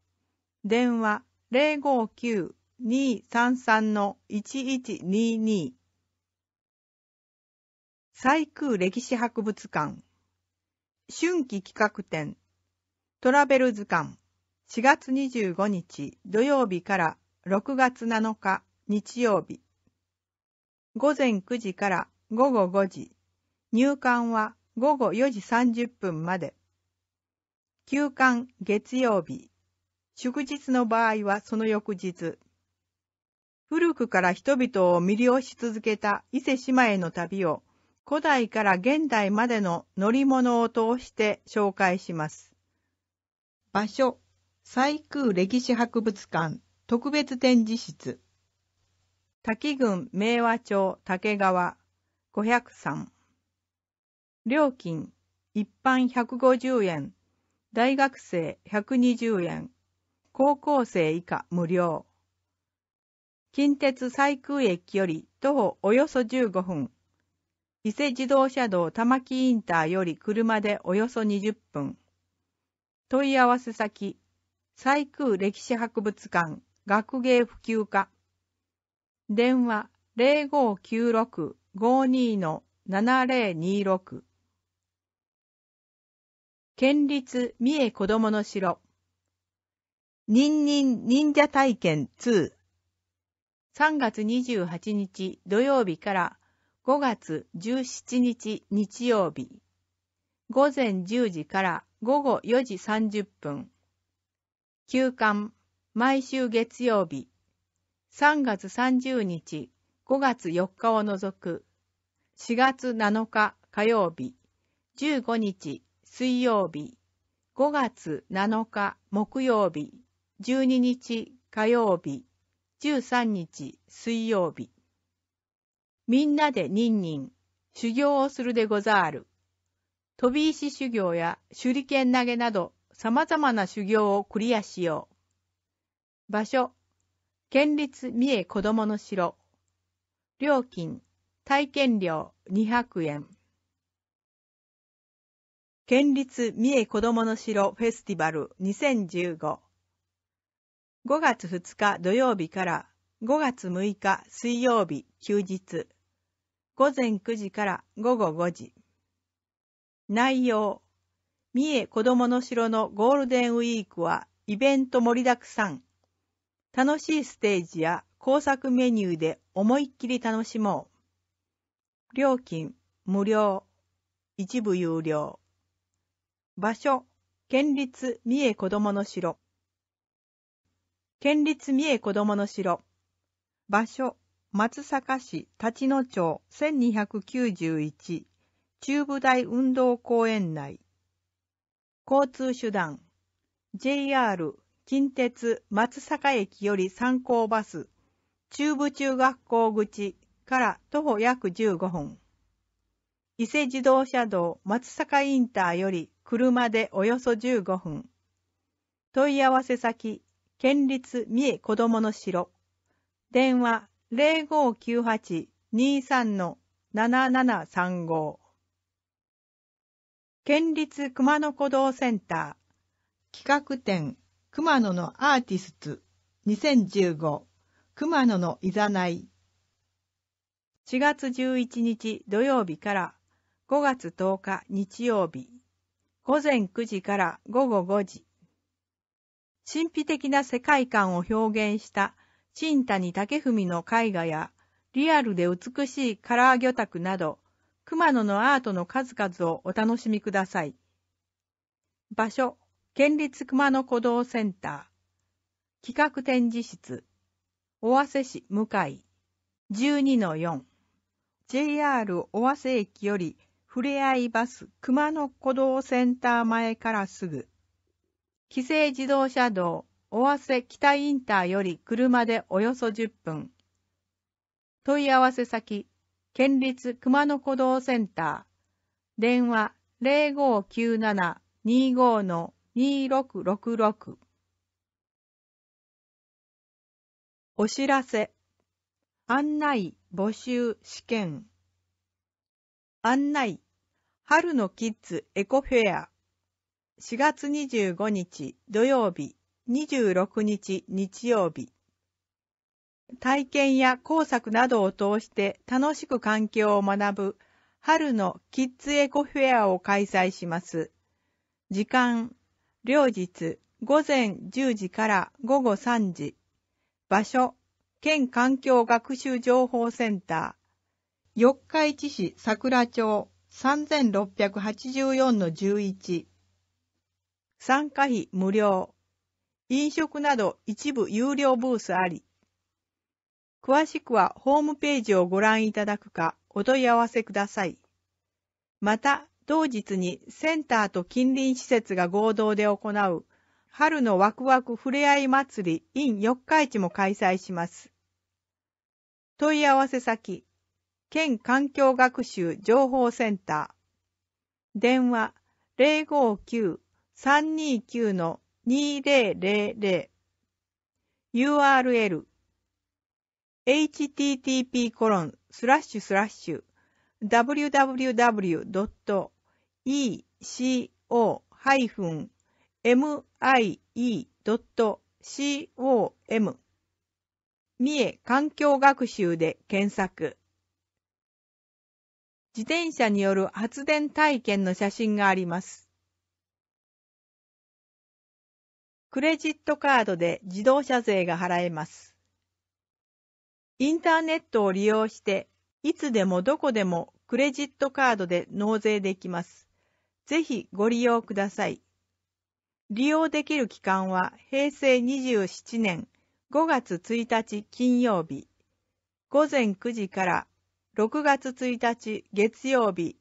Speaker 2: ー、電話059-233-1122最空歴史博物館春季企画展トラベル図鑑4月25日土曜日から6月7日日曜日午前9時から午後5時入館は午後4時30分まで休館月曜日祝日の場合はその翌日古くから人々を魅了し続けた伊勢島への旅を古代から現代までの乗り物を通して紹介します。場所、西空歴史博物館特別展示室。滝郡明和町竹川503。料金、一般150円、大学生120円、高校生以下無料。近鉄西空駅より徒歩およそ15分。伊勢自動車道玉木インターより車でおよそ20分。問い合わせ先、最空歴史博物館学芸普及課。電話0596-52-7026。県立三重子供の城。忍忍忍者体験2。3月28日土曜日から5月17日日曜日午前10時から午後4時30分休館毎週月曜日3月30日5月4日を除く4月7日火曜日15日水曜日5月7日木曜日12日火曜日13日水曜日みんなで忍忍、修行をするでござる。飛び石修行や手裏剣投げなど様々な修行をクリアしよう。場所、県立三重子供の城。料金、体験料200円。県立三重子供の城フェスティバル2015。5月2日土曜日から5月6日水曜日休日午前9時から午後5時内容三重子どもの城のゴールデンウィークはイベント盛りだくさん楽しいステージや工作メニューで思いっきり楽しもう料金無料一部有料場所県立三重子どもの城県立三重子どもの城場所、松阪市立野町1291、中部大運動公園内。交通手段、JR 近鉄松阪駅より参考バス、中部中学校口から徒歩約15分。伊勢自動車道松阪インターより車でおよそ15分。問い合わせ先、県立三重子供の城電話0598-23-7735県立熊野古道センター企画展熊野のアーティスト2015熊野のいざない4月11日土曜日から5月10日日曜日午前9時から午後5時神秘的な世界観を表現した新谷武文の絵画や、リアルで美しいカラー魚卓など、熊野のアートの数々をお楽しみください。場所、県立熊野古道センター。企画展示室、尾鷲市向井、12-4。JR 尾鷲駅より、ふれあいバス熊野古道センター前からすぐ。帰省自動車道尾鷲北インターより車でおよそ10分。問い合わせ先、県立熊野古道センター。電話0597-25-2666。お知らせ。案内募集試験。案内。春のキッズエコフェア。4月25日土曜日。26日日曜日体験や工作などを通して楽しく環境を学ぶ春のキッズエコフェアを開催します。時間、両日、午前10時から午後3時。場所、県環境学習情報センター。四日市市桜町3684-11。参加費無料。飲食など一部有料ブースあり。詳しくはホームページをご覧いただくかお問い合わせください。また、同日にセンターと近隣施設が合同で行う春のワクワクふれあい祭り in 四日市も開催します。問い合わせ先、県環境学習情報センター。電話059-329-1 2000 URL http www.eco-mie.com 三重環境学習で検索自転車による発電体験の写真があります。クレジットカードで自動車税が払えます。インターネットを利用して、いつでもどこでもクレジットカードで納税できます。ぜひご利用ください。利用できる期間は平成27年5月1日金曜日、午前9時から6月1日月曜日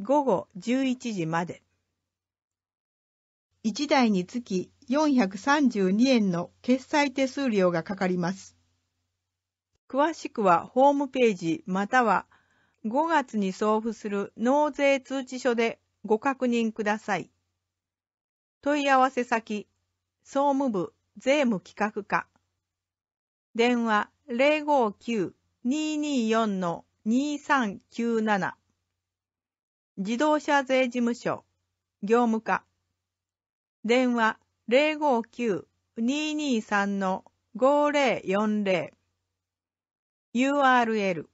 Speaker 2: 午後11時まで。1台につき432円の決済手数料がかかります。詳しくはホームページまたは5月に送付する納税通知書でご確認ください。問い合わせ先、総務部税務企画課。電話059-224-2397。自動車税事務所、業務課。電話059-223-5040 URL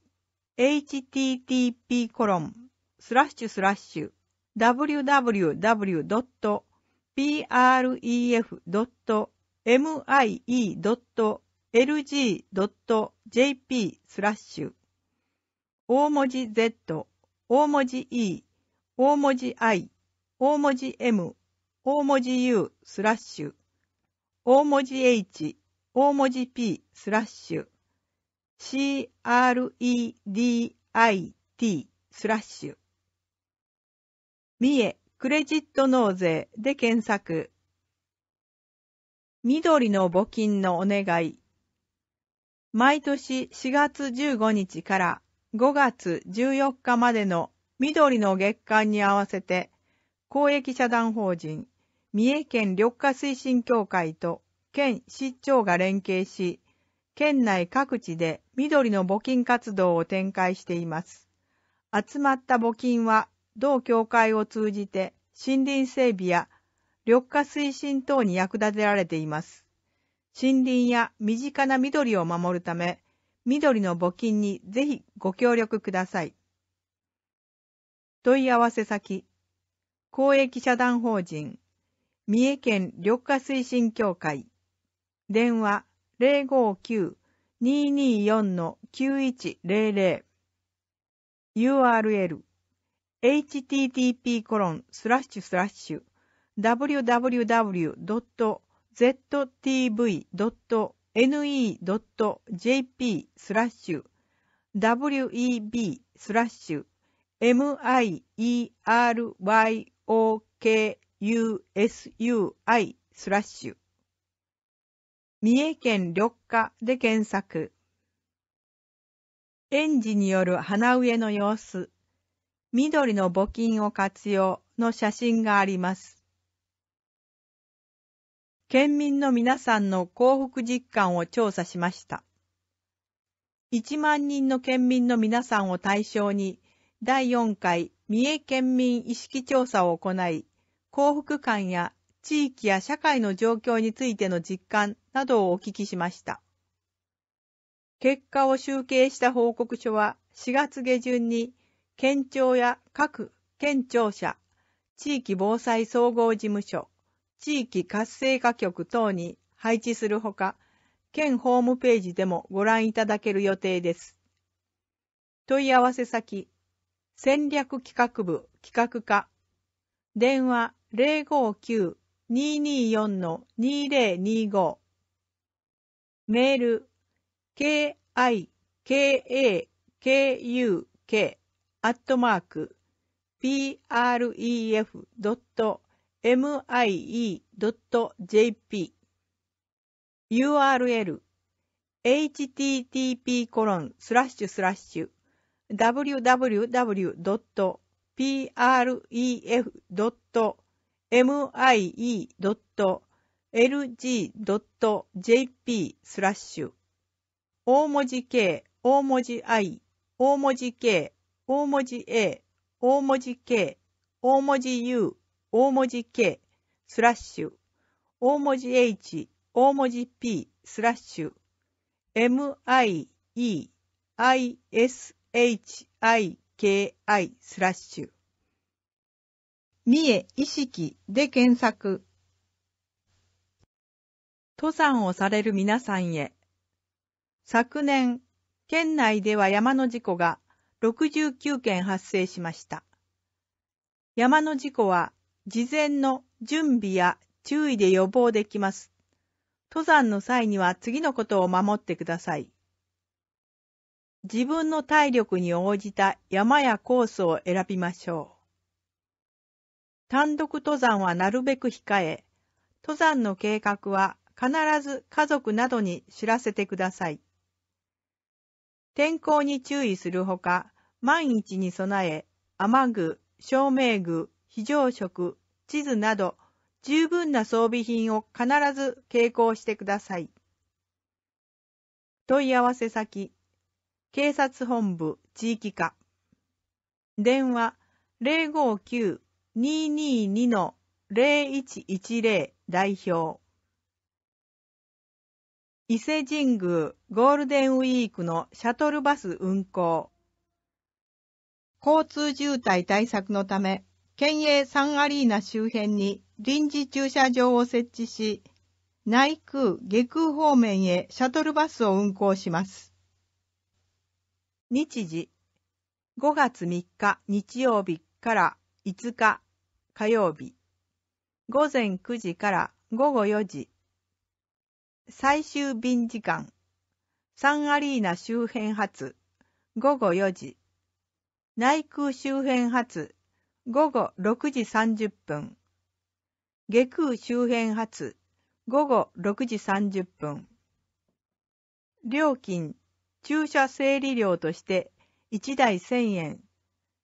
Speaker 2: http コロンスラッシュスラッシュ www.pref.mie.lg.jp スラッシュ大文字 Z 大文字 E 大文字 I 大文字 M 大文字 U スラッシュ、大文字 H、大文字 P スラッシュ、CREDIT スラッシュ、三重クレジット納税で検索、緑の募金のお願い、毎年4月15日から5月14日までの緑の月間に合わせて公益社団法人三重県緑化推進協会と県市長が連携し、県内各地で緑の募金活動を展開しています。集まった募金は、同協会を通じて森林整備や緑化推進等に役立てられています。森林や身近な緑を守るため、緑の募金にぜひご協力ください。問い合わせ先、公益社団法人三重県緑化推進協会。電話059-224-9100。URL http コロンスラッシュスラッシュ www.ztv.ne.jp スラッシュ web スラッシュ mieryok usui スラッシュ三重県緑化で検索園児による花植えの様子緑の募金を活用の写真があります。県民の皆さんの幸福実感を調査しました。1万人の県民の皆さんを対象に、第4回三重県民意識調査を行い、幸福感や地域や社会の状況についての実感などをお聞きしました。結果を集計した報告書は4月下旬に県庁や各県庁舎、地域防災総合事務所、地域活性化局等に配置するほか、県ホームページでもご覧いただける予定です。問い合わせ先、戦略企画部企画課、電話059-224-2025メール kikakuk アットマーク pref.mie.jp URL http コロンスラッシュスラッシュ w w w p r e f c o mie.lg.jp スラッシュ大文字 K 大文字 I 大文字 K 大文字 A 大文字 K 大文字 U 大文字 K スラッシュ大文字 H 大文字 P スラッシュ miei shiki スラッシュ三重意識で検索。登山をされる皆さんへ。昨年、県内では山の事故が69件発生しました。山の事故は事前の準備や注意で予防できます。登山の際には次のことを守ってください。自分の体力に応じた山やコースを選びましょう。単独登山はなるべく控え、登山の計画は必ず家族などに知らせてください。天候に注意するほか、万一に備え、雨具、照明具、非常食、地図など、十分な装備品を必ず携行してください。問い合わせ先、警察本部地域課。電話059 222-0110代表伊勢神宮ゴールデンウィークのシャトルバス運行交通渋滞対策のため県営3アリーナ周辺に臨時駐車場を設置し内空下空方面へシャトルバスを運行します日時5月3日日曜日から5日火曜日午前9時から午後4時最終便時間サンアリーナ周辺発午後4時内空周辺発午後6時30分下空周辺発午後6時30分料金駐車整理料として1台1000円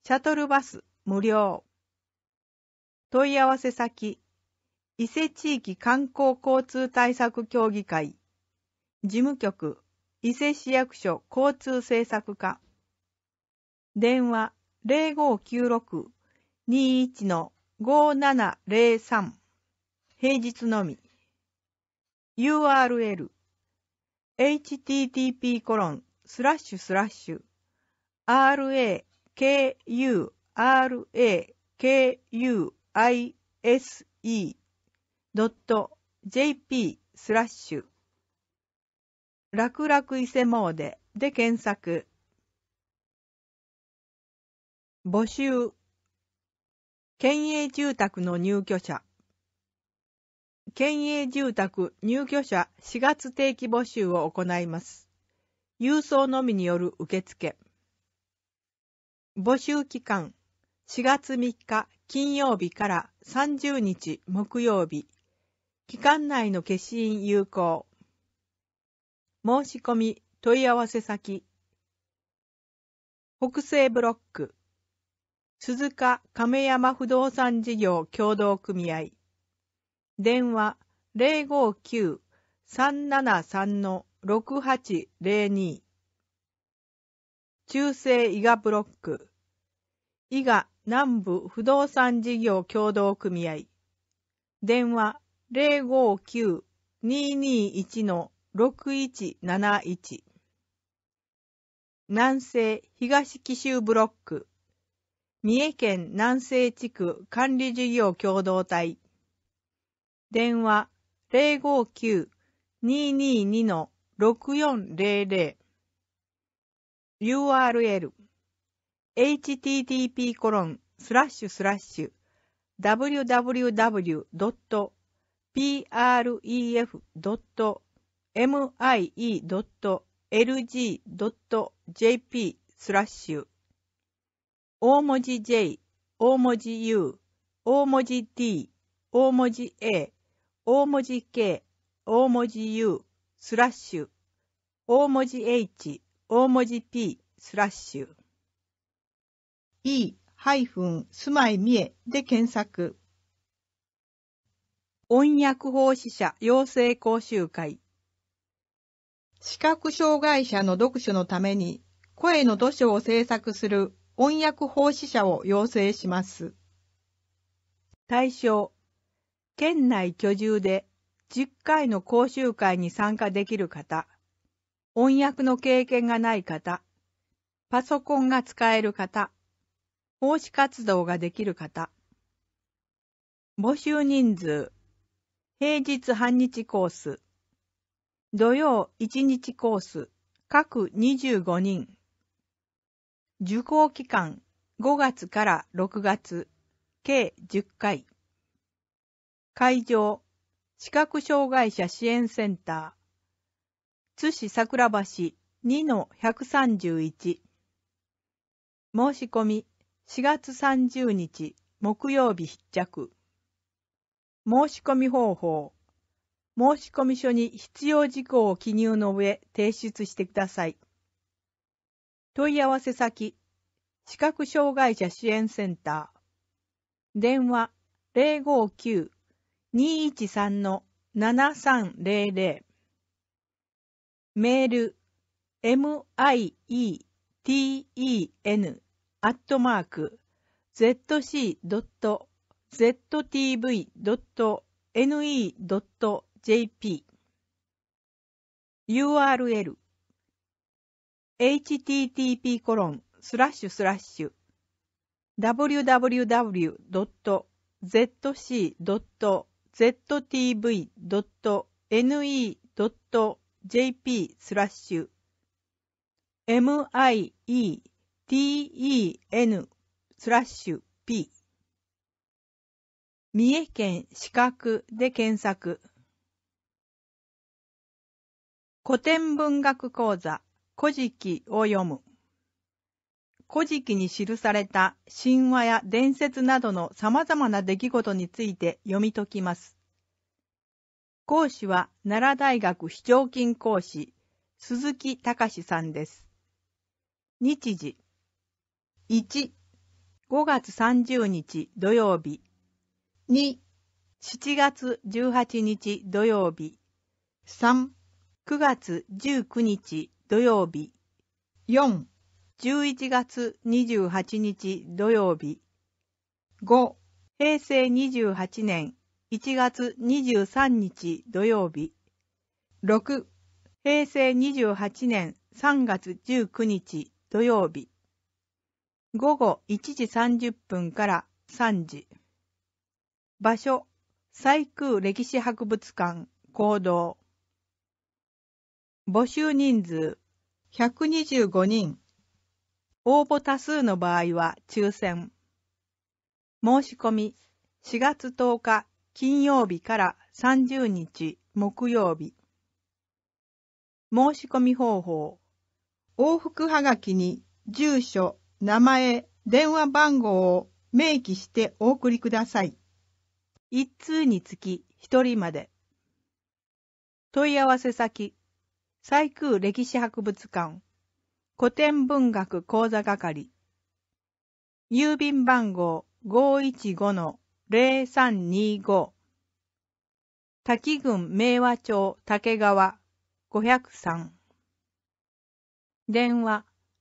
Speaker 2: シャトルバス無料問い合わせ先、伊勢地域観光交通対策協議会、事務局、伊勢市役所交通政策課、電話0596-21-5703、平日のみ、URL、http コロンスラッシュスラッシュ r a k u r a k u ise.jp スラッシュ楽々伊勢詣で検索募集県営住宅の入居者県営住宅入居者4月定期募集を行います。郵送のみによる受付。募集期間4月3日金曜日から30日木曜日、期間内の消印有効。申し込み問い合わせ先。北西ブロック。鈴鹿亀山不動産事業協同組合。電話059-373-6802。中西伊賀ブロック。伊賀南部不動産事業協同組合。電話059-221-6171。南西東紀州ブロック。三重県南西地区管理事業協同体。電話059-222-6400。URL http コロンスラッシュスラッシュ www.pref.mie.lg.jp スラッシュ大文字 J 大文字 U 大文字 T 大文字 A 大文字 K 大文字 U スラッシュ大文字 H 大文字 P スラッシュ e- 住まい三重で検索。音訳奉仕者養成講習会。視覚障害者の読書のために声の図書を制作する音訳奉仕者を養成します。対象、県内居住で10回の講習会に参加できる方、音訳の経験がない方、パソコンが使える方、奉仕活動ができる方。募集人数。平日半日コース。土曜一日コース。各25人。受講期間5月から6月。計10回。会場。視覚障害者支援センター。津市桜橋2-131。申し込み。4月30日木曜日必着申し込み方法申し込み書に必要事項を記入の上提出してください問い合わせ先視覚障害者支援センター電話059-213-7300メール miten e アットマーク、zc.ztv.ne.jp URL http コロンスラッシュスラッシュ www.zc.ztv.ne.jp スラッシュ mie ten スラッシュ p 三重県四角で検索古典文学講座古事記を読む古事記に記された神話や伝説などの様々な出来事について読み解きます。講師は奈良大学非常勤講師鈴木隆さんです。日時1、5月30日土曜日。2、7月18日土曜日。3、9月19日土曜日。4、11月28日土曜日。5、平成28年1月23日土曜日。6、平成28年3月19日土曜日。午後1時30分から3時。場所、最空歴史博物館、行動。募集人数、125人。応募多数の場合は抽選。申し込み、4月10日金曜日から30日木曜日。申し込み方法。往復はがきに住所、名前、電話番号を明記してお送りください。一通につき一人まで。問い合わせ先、最空歴史博物館、古典文学講座係、郵便番号515-0325、滝郡明和町竹川503電話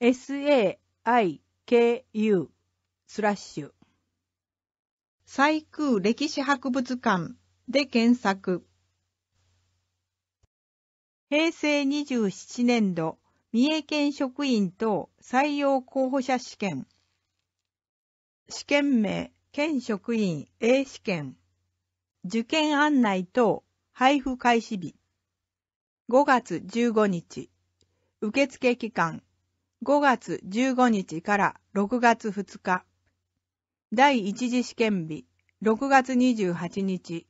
Speaker 2: saiku スラッシュ最空歴史博物館で検索平成27年度三重県職員等採用候補者試験試験名県職員 A 試験受験案内等配布開始日5月15日受付期間5月15日から6月2日第一次試験日6月28日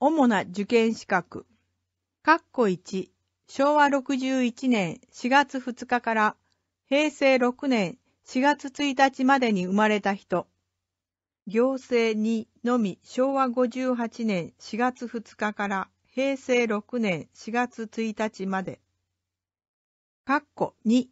Speaker 2: 主な受験資格括弧1昭和61年4月2日から平成6年4月1日までに生まれた人行政2のみ昭和58年4月2日から平成6年4月1日まで。括弧2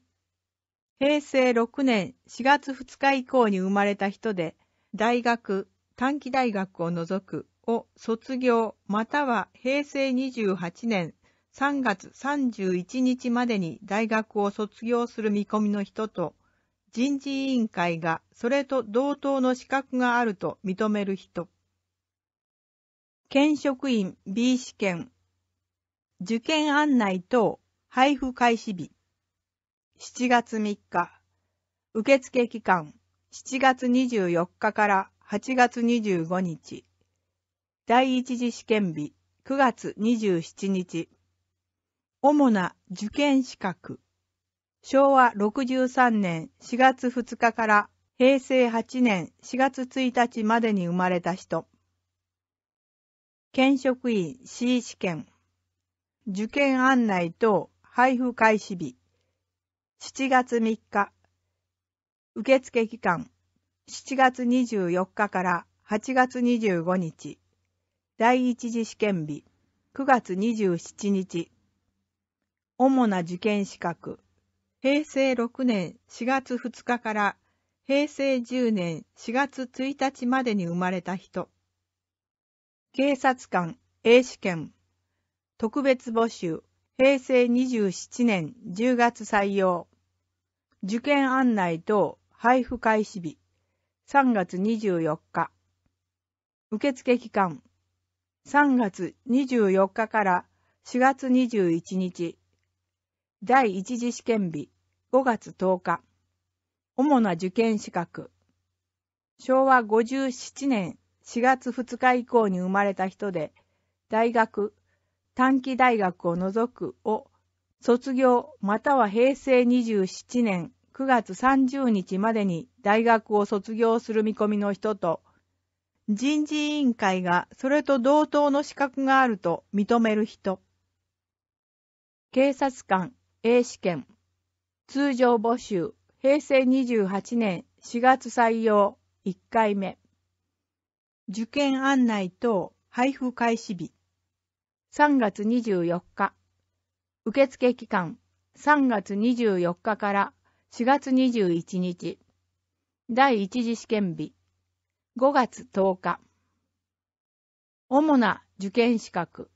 Speaker 2: 平成6年4月2日以降に生まれた人で、大学、短期大学を除くを卒業または平成28年3月31日までに大学を卒業する見込みの人と、人事委員会がそれと同等の資格があると認める人。県職員 B 試験、受験案内等配布開始日。7月3日。受付期間7月24日から8月25日。第一次試験日9月27日。主な受験資格。昭和63年4月2日から平成8年4月1日までに生まれた人。県職員 C 試験。受験案内等配布開始日。7月3日受付期間7月24日から8月25日第一次試験日9月27日主な受験資格平成6年4月2日から平成10年4月1日までに生まれた人警察官 A 試験特別募集平成27年10月採用受験案内等配布開始日3月24日受付期間3月24日から4月21日第一次試験日5月10日主な受験資格昭和57年4月2日以降に生まれた人で大学短期大学を除くを卒業または平成27年9月30日までに大学を卒業する見込みの人と、人事委員会がそれと同等の資格があると認める人。警察官 A 試験通常募集平成28年4月採用1回目受験案内等配布開始日3月24日受付期間3月24日から4月21日第1次試験日5月10日主な受験資格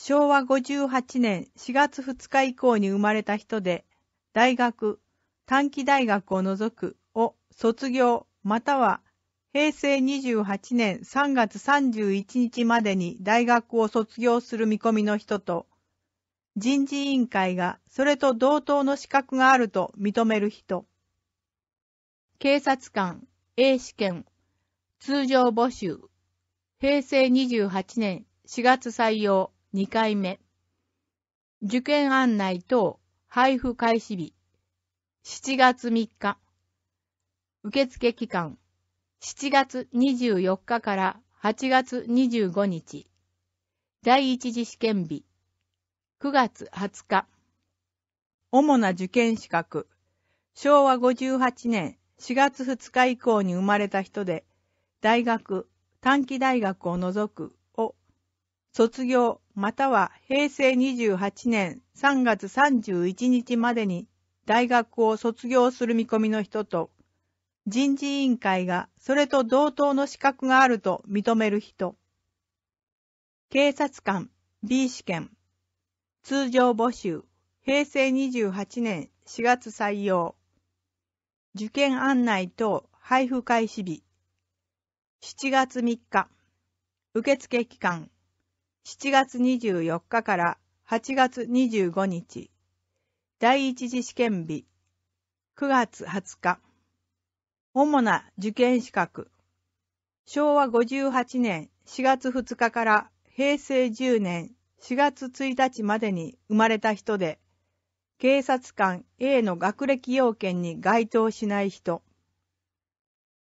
Speaker 2: 昭和58年4月2日以降に生まれた人で大学短期大学を除くを卒業または平成28年3月31日までに大学を卒業する見込みの人と人事委員会がそれと同等の資格があると認める人。警察官、A 試験、通常募集、平成28年4月採用2回目、受験案内等配布開始日、7月3日、受付期間、7月24日から8月25日、第一次試験日、9月20日。主な受験資格。昭和58年4月2日以降に生まれた人で、大学、短期大学を除くを、卒業または平成28年3月31日までに大学を卒業する見込みの人と、人事委員会がそれと同等の資格があると認める人。警察官 B 試験通常募集、平成28年4月採用、受験案内等配布開始日、7月3日、受付期間、7月24日から8月25日、第一次試験日、9月20日、主な受験資格、昭和58年4月2日から平成10年4月1日までに生まれた人で、警察官 A の学歴要件に該当しない人。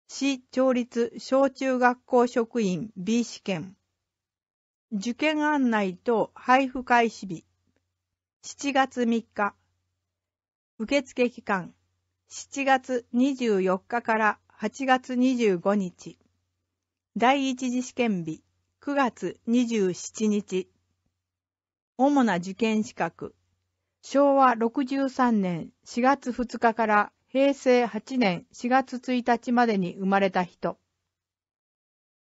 Speaker 2: 市町立小中学校職員 B 試験。受験案内等配布開始日。7月3日。受付期間。7月24日から8月25日。第一次試験日。9月27日。主な受験資格。昭和63年4月2日から平成8年4月1日までに生まれた人。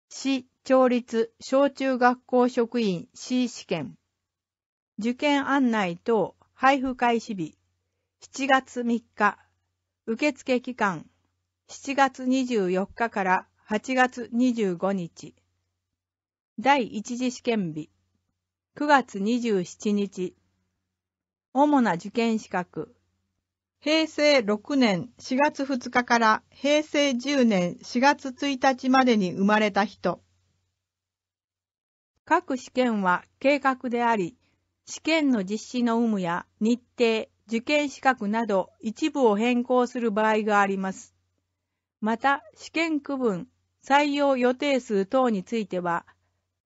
Speaker 2: 市、町立、小中学校職員 C 試験。受験案内等配布開始日。7月3日。受付期間。7月24日から8月25日。第1次試験日。9月27日、主な受験資格、平成6年4月2日から平成10年4月1日までに生まれた人。各試験は計画であり、試験の実施の有無や日程、受験資格など一部を変更する場合があります。また、試験区分、採用予定数等については、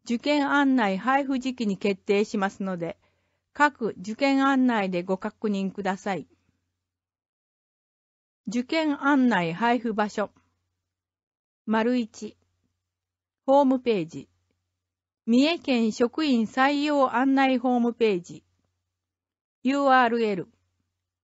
Speaker 2: 受験案内配布時期に決定しますので、各受験案内でご確認ください。受験案内配布場所。丸一、ホームページ。三重県職員採用案内ホームページ。URL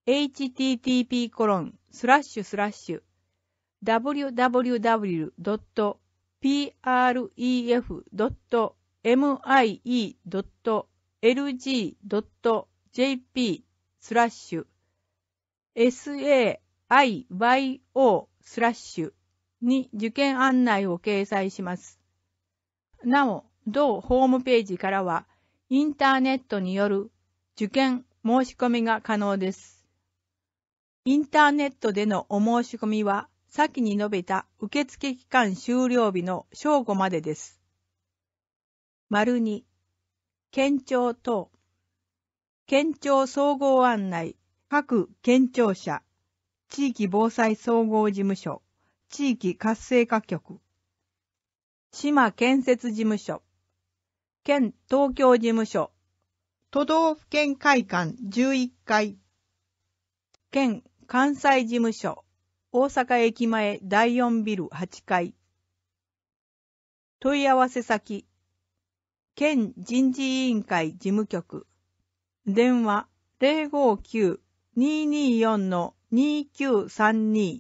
Speaker 2: http://www.http://www. pref.mie.lg.jp スラッシュ saiyo スラッシュに受験案内を掲載します。なお、同ホームページからは、インターネットによる受験申し込みが可能です。インターネットでのお申し込みは、先に述べた受付期間終了日の正午までです。丸2、県庁等、県庁総合案内、各県庁舎、地域防災総合事務所、地域活性化局、島建設事務所、県東京事務所、都道府県会館11階、県関西事務所、大阪駅前第4ビル8階。問い合わせ先、県人事委員会事務局。電話059-224-2932。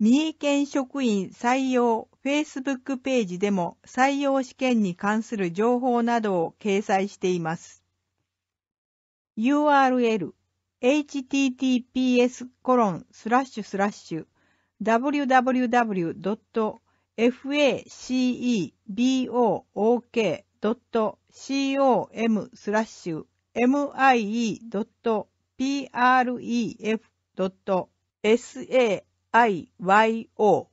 Speaker 2: 三重県職員採用 Facebook ページでも採用試験に関する情報などを掲載しています。URL https コロンスラッシュスラッシュ www.facebook.com スラッシュ mie.pref.saio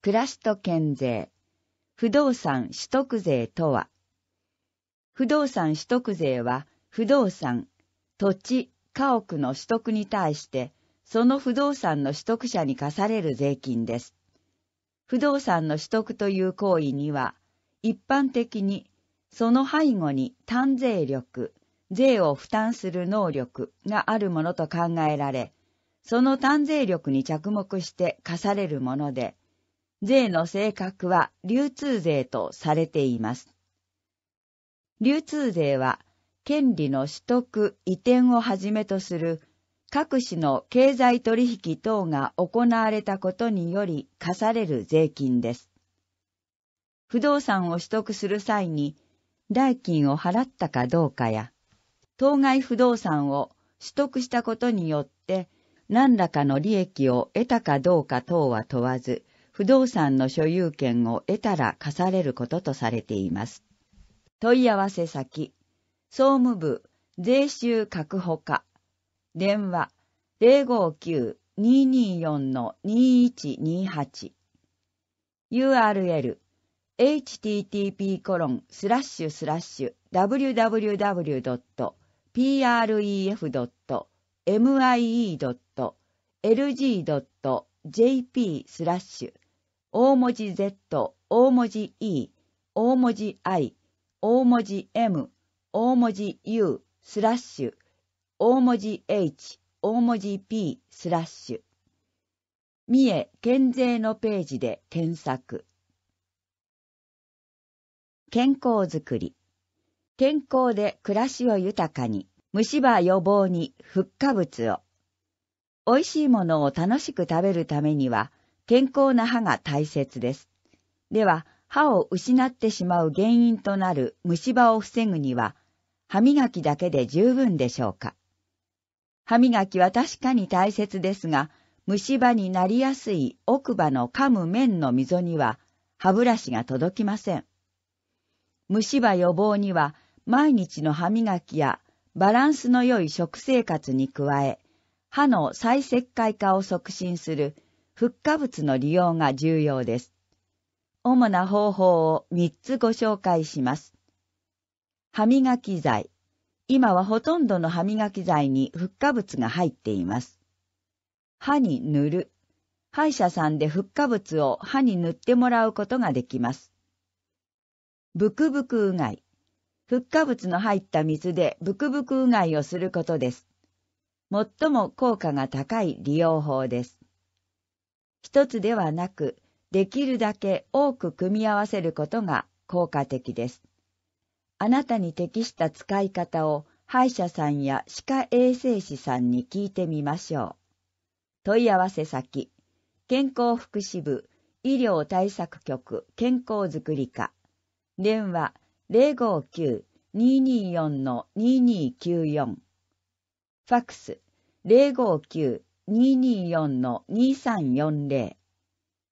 Speaker 3: 暮らしと県税不動産取得税とは不動産取得税は、不動産、土地、家屋の取得に対して、その不動産の取得者に課される税金です。不動産の取得という行為には、一般的に、その背後に単税力、税を負担する能力があるものと考えられ、その単税力に着目して課されるもので、税の性格は流通税とされています。流通税は、権利の取得、移転をはじめとする各種の経済取引等が行われたことにより課される税金です。不動産を取得する際に代金を払ったかどうかや、当該不動産を取得したことによって何らかの利益を得たかどうか等は問わず、不動産の所有権を得たら課されることとされています。問い合わせ先、総務部税収確保課、電話059-224-2128、URL http www.pref.mie.lg.jp スラッシュ大文字 Z 大文字 E 大文字 I 大文字 M、大文字 U、スラッシュ、大文字 H、大文字 P、スラッシュ。三重県税のページで検索。健康づくり。健康で暮らしを豊かに、虫歯予防に復化物を。美味しいものを楽しく食べるためには、健康な歯が大切です。では、歯を失ってしまう原因となる虫歯を防ぐには、歯磨きだけで十分でしょうか。歯磨きは確かに大切ですが、虫歯になりやすい奥歯の噛む面の溝には歯ブラシが届きません。虫歯予防には毎日の歯磨きやバランスの良い食生活に加え、歯の再石灰化を促進するフッ化物の利用が重要です。主な方法を3つご紹介します。歯磨き剤。今はほとんどの歯磨き剤に復化物が入っています。歯に塗る。歯医者さんで復化物を歯に塗ってもらうことができます。ブクブクうがい。復化物の入った水でブクブクうがいをすることです。最も効果が高い利用法です。一つではなく、できるだけ多く組み合わせることが効果的です。あなたに適した使い方を歯医者さんや歯科衛生士さんに聞いてみましょう。問い合わせ先、健康福祉部医療対策局健康づくり課、電話059-224-2294、ファックス059-224-2340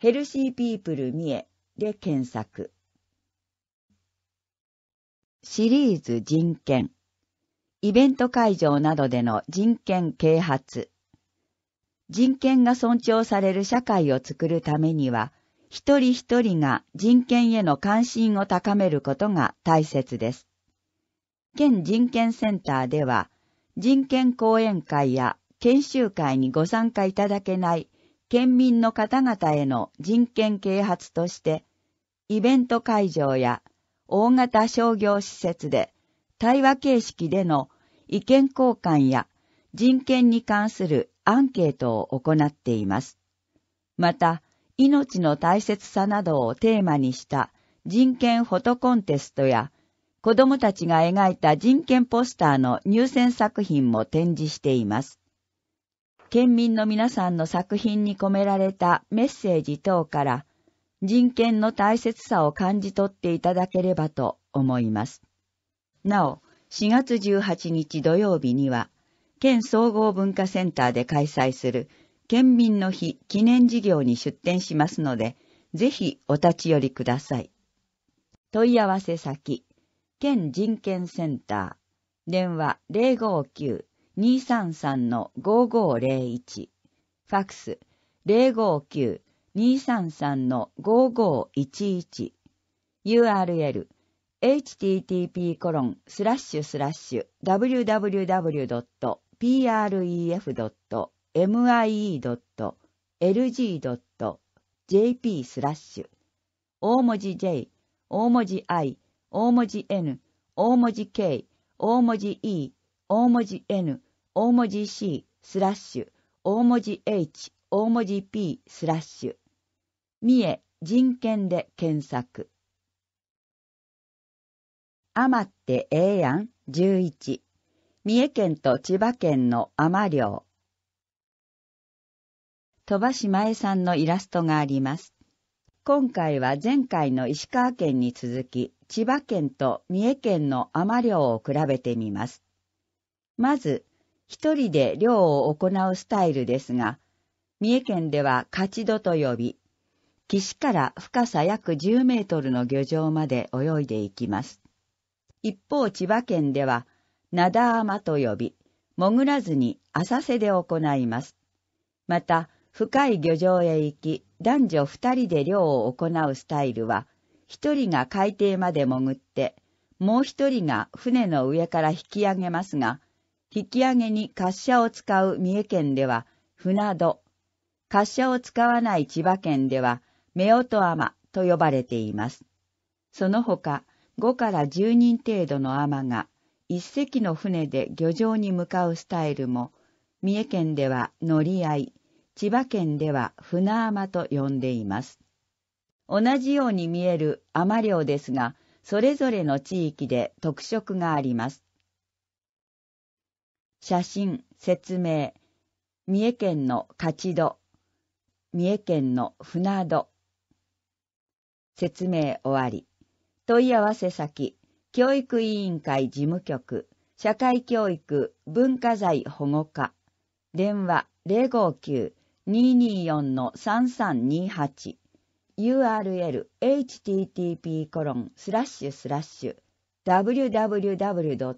Speaker 3: ヘルシーピープル三重で検索。シリーズ人権。イベント会場などでの人権啓発。人権が尊重される社会を作るためには、一人一人が人権への関心を高めることが大切です。県人権センターでは、人権講演会や研修会にご参加いただけない県民の方々への人権啓発として、イベント会場や大型商業施設で対話形式での意見交換や人権に関するアンケートを行っています。また、命の大切さなどをテーマにした人権フォトコンテストや子どもたちが描いた人権ポスターの入選作品も展示しています。県民の皆さんの作品に込められたメッセージ等から人権の大切さを感じ取っていただければと思います。なお、4月18日土曜日には、県総合文化センターで開催する県民の日記念事業に出展しますので、ぜひお立ち寄りください。問い合わせ先、県人権センター、電話0 5 9 233-5501ファックス059-233-5511 URL http コロンスラッシュスラッシュ www.pref.mie.lg.jp スラッシュ大文字 J 大文字 I 大文字 N 大文字 K 大文字 E 大文字 N 大文字 C スラッシュ、大文字 H 大文字 P スラッシュ、三重人権で検索。あまってええやん11。三重県と千葉県のあま漁。鳥羽島江さんのイラストがあります。今回は前回の石川県に続き、千葉県と三重県の海女漁を比べてみます。まず、一人で漁を行うスタイルですが、三重県では勝戸と呼び、岸から深さ約10メートルの漁場まで泳いでいきます。一方、千葉県では、灘浜と呼び、潜らずに浅瀬で行います。また、深い漁場へ行き、男女二人で漁を行うスタイルは、一人が海底まで潜って、もう一人が船の上から引き上げますが、引き上げに滑車を使う三重県では、船戸、滑車を使わない千葉県では、夫婦雨と呼ばれています。その他、5から10人程度の雨が、一隻の船で漁場に向かうスタイルも、三重県では乗り合い、千葉県では船雨と呼んでいます。同じように見える雨漁ですが、それぞれの地域で特色があります。写真、説明。三重県の勝戸。三重県の船戸。説明終わり。問い合わせ先。教育委員会事務局。社会教育文化財保護課。電話059-224-3328。URL http://www.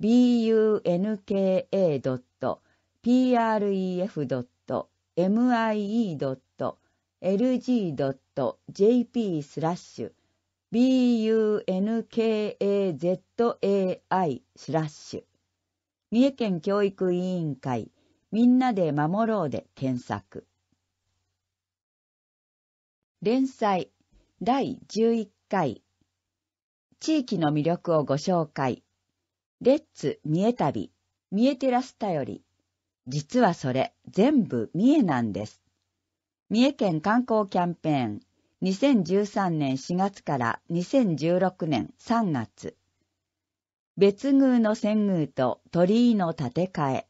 Speaker 3: bunka.pref.mie.lg.jp スラッシュ bunkazai スラッシュ三重県教育委員会みんなで守ろうで検索連載第11回地域の魅力をご紹介レッツ見え旅、見えらすたより。実はそれ、全部三重なんです。三重県観光キャンペーン、2013年4月から2016年3月。別宮の遷宮と鳥居の建て替え。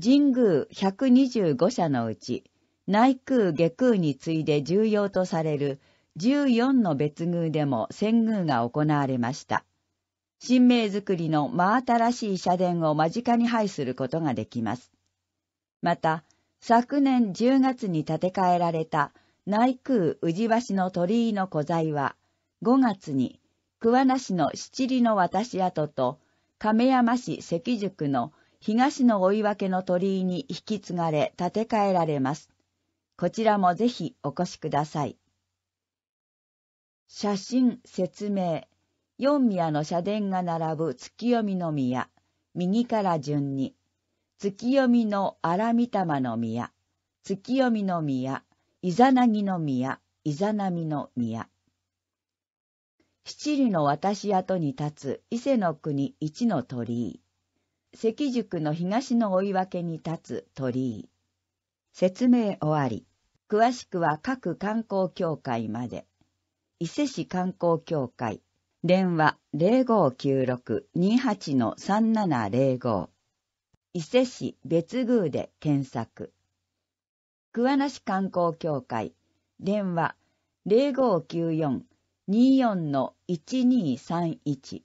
Speaker 3: 神宮125社のうち、内宮下宮に次いで重要とされる14の別宮でも遷宮が行われました。神明作りの真新しい社殿を間近に配することができます。また、昨年10月に建て替えられた内宮宇治橋の鳥居の古材は、5月に桑名市の七里の渡し跡と亀山市関宿の東の追分の鳥居に引き継がれ建て替えられます。こちらもぜひお越しください。写真説明四宮の社殿が並ぶ月読みの宮、右から順に、月読みの荒御霊の宮、月読みの宮、イザナギの宮、イザナミの宮。七里の渡し跡に立つ伊勢の国一の鳥居。関宿の東の追分けに立つ鳥居。説明終わり。詳しくは各観光協会まで。伊勢市観光協会電話0596-28-3705伊勢市別宮で検索桑名市観光協会電話0594-24-1231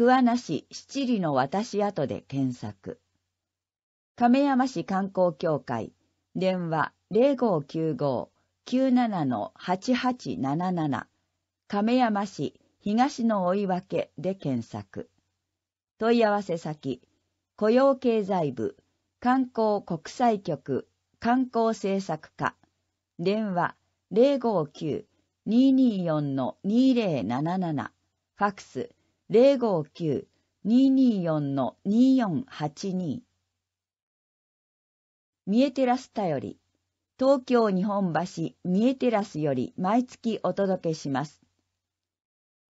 Speaker 3: 桑名市七里の私跡で検索亀山市観光協会電話0595-97-8877亀山市東の追い分けで検索。問い合わせ先、雇用経済部、観光国際局、観光政策課、電話059-224-2077、ファクス059-224-2482。三重テラスより、東京日本橋三重テラスより毎月お届けします。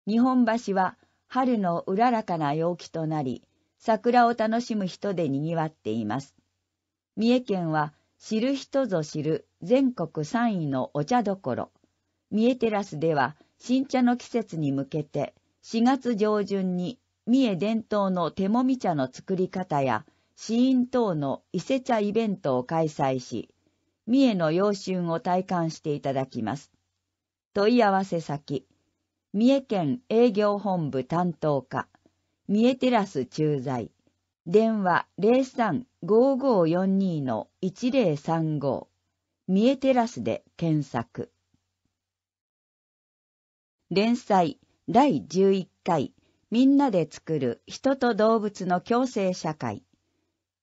Speaker 3: 日本橋は春のうららかな陽気となり、桜を楽しむ人でにぎわっています。三重県は知る人ぞ知る全国3位のお茶どころ。三重テラスでは新茶の季節に向けて4月上旬に三重伝統の手もみ茶の作り方や死因等の伊勢茶イベントを開催し、三重の洋春を体感していただきます。問い合わせ先。三重県営業本部担当課、三重テラス駐在、電話03-5542-1035、三重テラスで検索。連載第11回、みんなで作る人と動物の共生社会、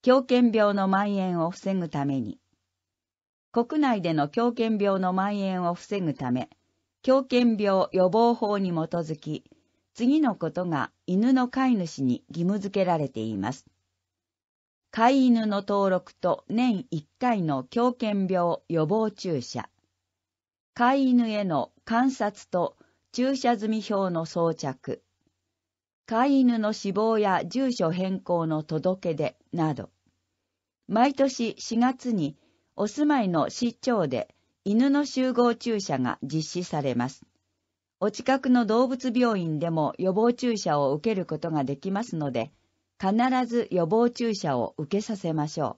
Speaker 3: 狂犬病の蔓延を防ぐために、国内での狂犬病の蔓延を防ぐため、狂犬病予防法に基づき、次のことが犬の飼い主に義務付けられています。飼い犬の登録と年1回の狂犬病予防注射。飼い犬への観察と注射済み表の装着。飼い犬の死亡や住所変更の届け出など。毎年4月にお住まいの市長で犬の集合注射が実施されます。お近くの動物病院でも予防注射を受けることができますので、必ず予防注射を受けさせましょう。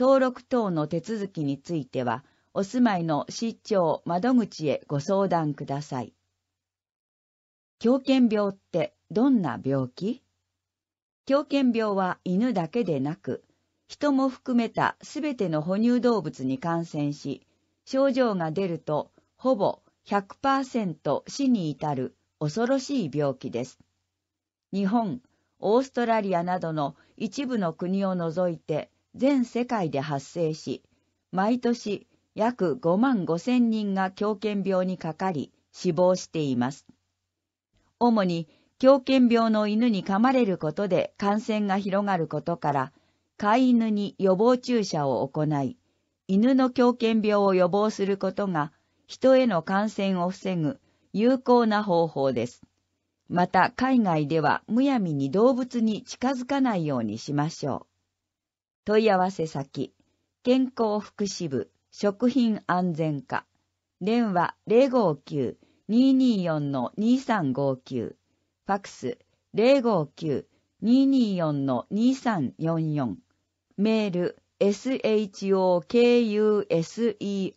Speaker 3: 登録等の手続きについては、お住まいの市長窓口へご相談ください。狂犬病ってどんな病気狂犬病は犬だけでなく、人も含めたすべての哺乳動物に感染し、症状が出るとほぼ100%死に至る恐ろしい病気です。日本、オーストラリアなどの一部の国を除いて全世界で発生し、毎年約5万5千人が狂犬病にかかり死亡しています。主に狂犬病の犬に噛まれることで感染が広がることから、飼い犬に予防注射を行い、犬の狂犬病を予防することが人への感染を防ぐ有効な方法です。また海外ではむやみに動物に近づかないようにしましょう。問い合わせ先、健康福祉部食品安全課、電話059-224-2359、ファクス059-224-2344、メール shokusei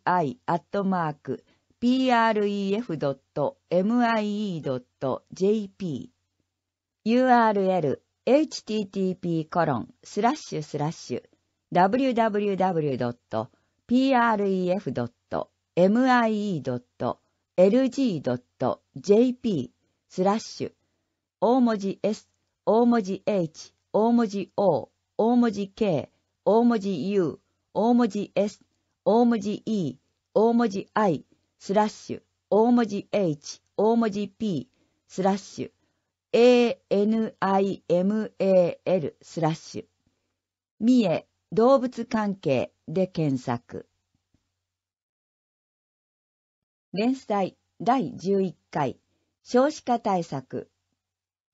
Speaker 3: アットマーク pref.mie.jp url http コロンスラッシュスラッシュ www.pref.mie.lg.jp スラッシュ大文字 S 大文字 H 大文字 O 大文字 K 大文字 U、大文字 S、大文字 E、大文字 I、スラッシュ、大文字 H、大文字 P、スラッシュ、ANIMAL、スラッシュ、三重動物関係で検索。連載第11回少子化対策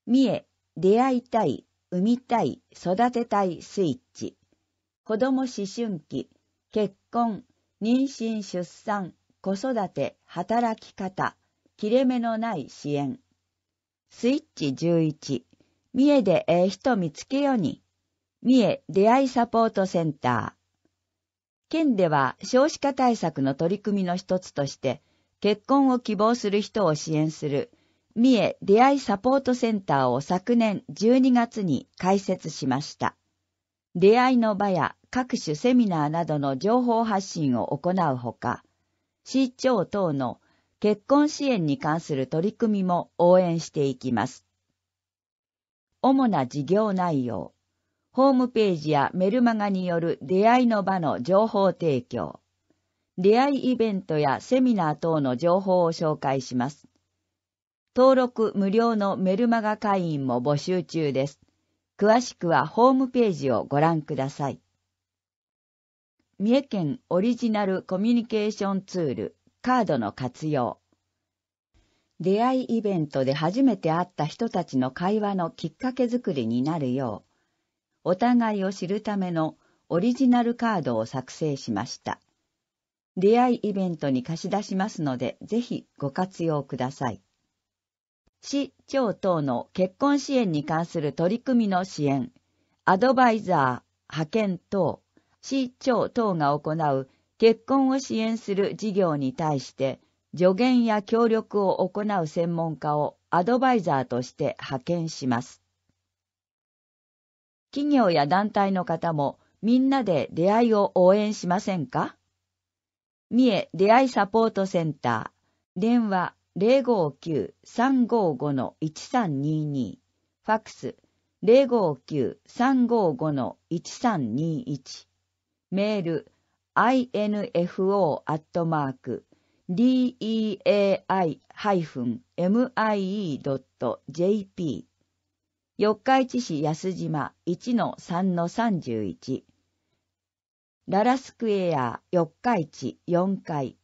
Speaker 3: 三重出会いたい産みたい育てたいスイッチ子供思春期、結婚、妊娠出産、子育て、働き方、切れ目のない支援。スイッチ11、三重でええ人見つけよに、三重出会いサポートセンター。県では少子化対策の取り組みの一つとして、結婚を希望する人を支援する、三重出会いサポートセンターを昨年12月に開設しました。出会いの場や各種セミナーなどの情報発信を行うほか、市長等の結婚支援に関する取り組みも応援していきます。主な事業内容、ホームページやメルマガによる出会いの場の情報提供、出会いイベントやセミナー等の情報を紹介します。登録無料のメルマガ会員も募集中です。詳しくはホームページをご覧ください。三重県オリジナルコミュニケーションツールカードの活用出会いイベントで初めて会った人たちの会話のきっかけづくりになるようお互いを知るためのオリジナルカードを作成しました出会いイベントに貸し出しますのでぜひご活用ください市、町等の結婚支援に関する取り組みの支援、アドバイザー、派遣等、市、町等が行う結婚を支援する事業に対して助言や協力を行う専門家をアドバイザーとして派遣します。企業や団体の方もみんなで出会いを応援しませんか三重出会いサポートセンター電話059-355-1322ファックス059-355-1321メール info.deai-mie.jp 四日市市安島1-3-31ララスクエア四日市4階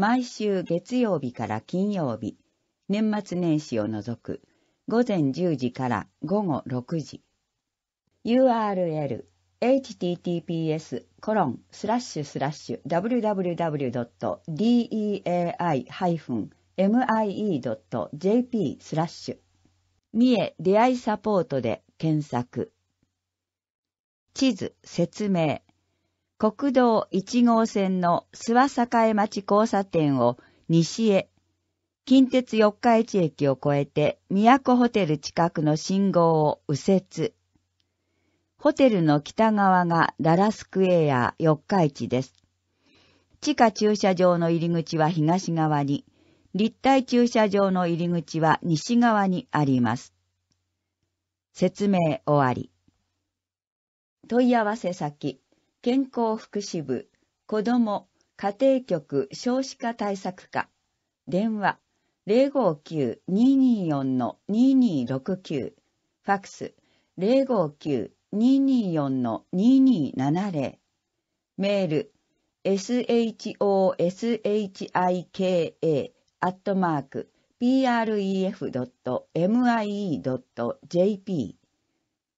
Speaker 3: 毎週月曜日から金曜日、年末年始を除く午前10時から午後6時。URL https www.deai-mie.jp スラッシュ三重出会いサポートで検索地図説明国道1号線の諏訪栄町交差点を西へ、近鉄四日市駅を越えて都ホテル近くの信号を右折。ホテルの北側がダラスクエア四日市です。地下駐車場の入り口は東側に、立体駐車場の入り口は西側にあります。説明終わり。問い合わせ先。健康福祉部、子ども、家庭局少子化対策課、電話059-224-2269、ファクス059-224-2270、メール shoshika アットマーク pref.mie.jp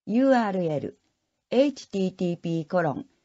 Speaker 3: URL http コロン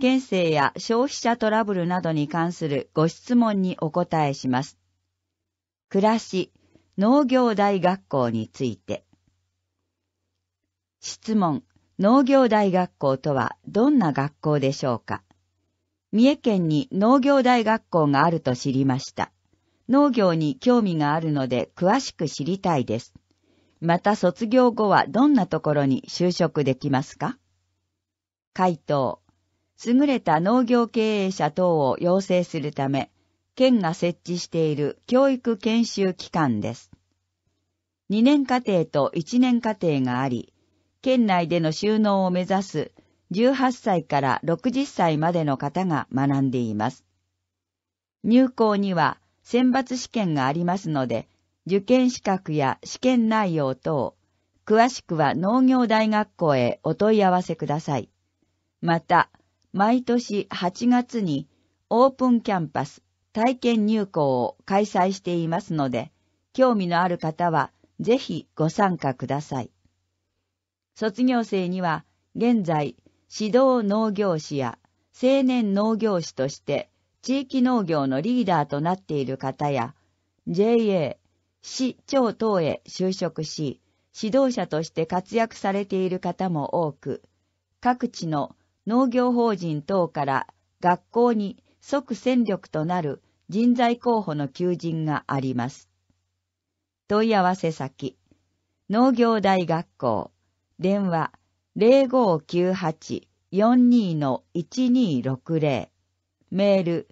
Speaker 3: 県政や消費者トラブルなどに関するご質問にお答えします。暮らし、農業大学校について。質問、農業大学校とはどんな学校でしょうか三重県に農業大学校があると知りました。農業に興味があるので詳しく知りたいです。また卒業後はどんなところに就職できますか回答。優れた農業経営者等を養成するため、県が設置している教育研修機関です。2年課程と1年課程があり、県内での収納を目指す18歳から60歳までの方が学んでいます。入校には選抜試験がありますので、受験資格や試験内容等、詳しくは農業大学校へお問い合わせください。また、毎年8月にオープンキャンパス体験入校を開催していますので、興味のある方はぜひご参加ください。卒業生には現在指導農業士や青年農業士として地域農業のリーダーとなっている方や JA 市町等へ就職し指導者として活躍されている方も多く各地の農業法人等から学校に即戦力となる人材候補の求人があります。問い合わせ先、農業大学校、電話0598-42-1260、メール、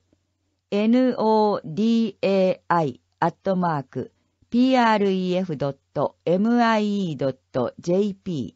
Speaker 3: nodai.pref.mie.jp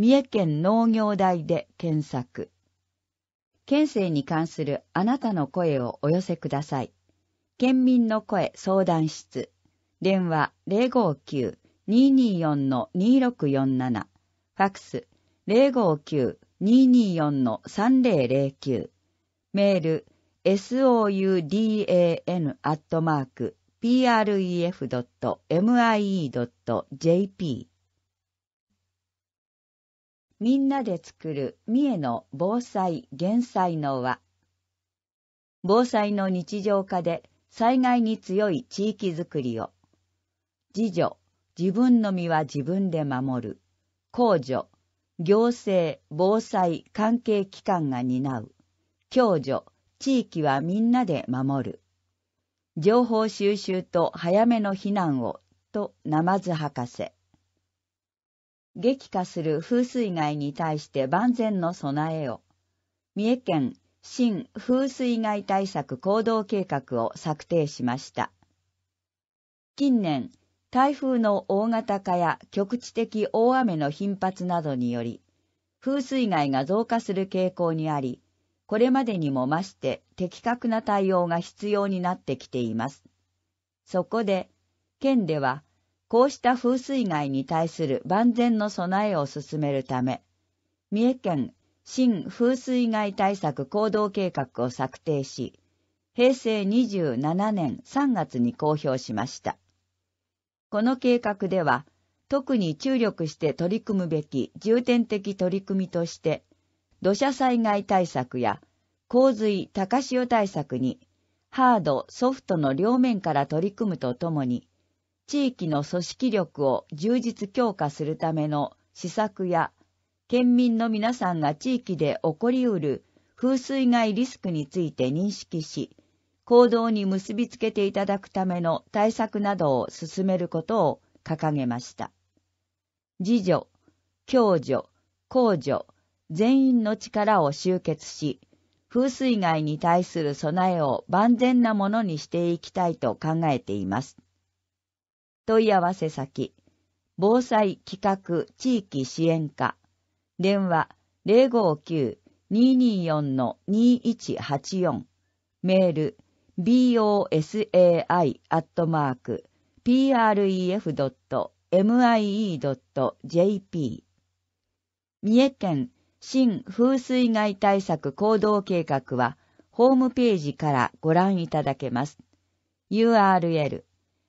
Speaker 3: 三重県農業大で検索。県政に関するあなたの声をお寄せください。県民の声相談室。電話059-224-2647。ファックス059-224-3009。メール soudan.pref.mie.jp みんなで作る三重の防災・減災の輪。防災の日常化で災害に強い地域づくりを。自助、自分の身は自分で守る。公助、行政、防災、関係機関が担う。共助、地域はみんなで守る。情報収集と早めの避難を、と、ナマズ博士。激化する風水害に対して万全の備えを、三重県新風水害対策行動計画を策定しました。近年、台風の大型化や局地的大雨の頻発などにより、風水害が増加する傾向にあり、これまでにも増して的確な対応が必要になってきています。そこで、県では、こうした風水害に対する万全の備えを進めるため、三重県新風水害対策行動計画を策定し、平成27年3月に公表しました。この計画では、特に注力して取り組むべき重点的取り組みとして、土砂災害対策や洪水・高潮対策に、ハード・ソフトの両面から取り組むとともに、地域の組織力を充実強化するための施策や、県民の皆さんが地域で起こりうる風水害リスクについて認識し、行動に結びつけていただくための対策などを進めることを掲げました。自助、共助、公助、全員の力を集結し、風水害に対する備えを万全なものにしていきたいと考えています。問い合わせ先、防災企画地域支援課、電話059-224-2184、メール bosai.pref.mie.jp 三重県新風水害対策行動計画はホームページからご覧いただけます。URL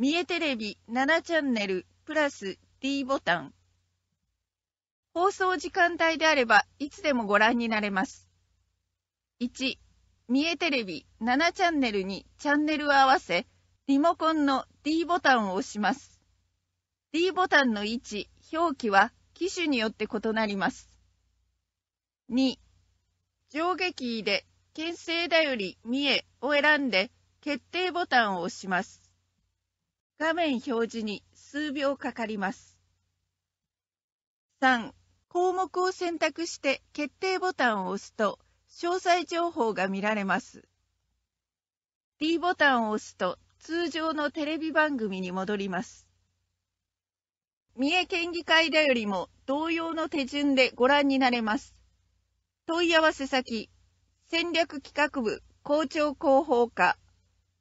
Speaker 1: 三重テレビ7チャンネルプラス D ボタン。放送時間帯であればいつでもご覧になれます。1、三重テレビ7チャンネルにチャンネルを合わせ、リモコンの D ボタンを押します。D ボタンの位置、表記は機種によって異なります。2、上下キーで、県政だより三重を選んで、決定ボタンを押します。画面表示に数秒かかります。3、項目を選択して決定ボタンを押すと、詳細情報が見られます。D ボタンを押すと、通常のテレビ番組に戻ります。三重県議会だよりも同様の手順でご覧になれます。問い合わせ先、戦略企画部校長広報課、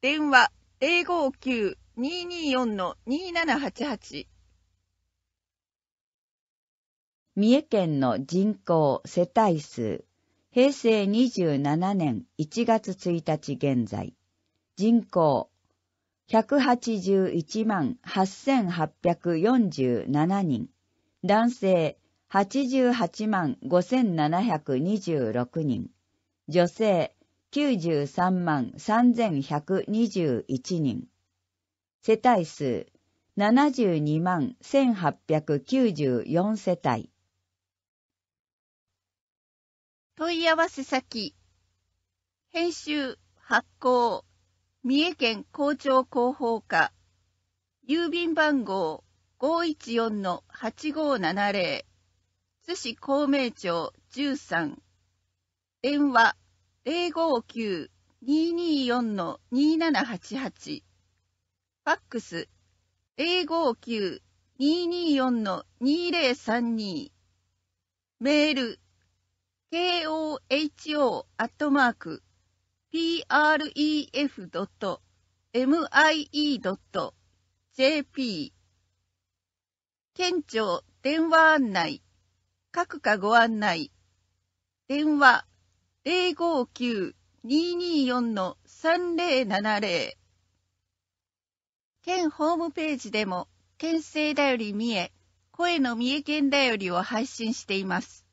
Speaker 1: 電話059 224-2788
Speaker 3: 三重県の人口世帯数平成27年1月1日現在人口181万8847人男性88万5726人女性93万3121人世帯数72万1894世帯。
Speaker 1: 問い合わせ先、編集、発行、三重県校長広報課、郵便番号514-8570、津市公明庁13、電話059-224-2788ファックス059-224-2032メール koho.pref.mie.jp 県庁電話案内各課ご案内電話059-224-3070県ホームページでも、県政だより三重、声の三重県だよりを配信しています。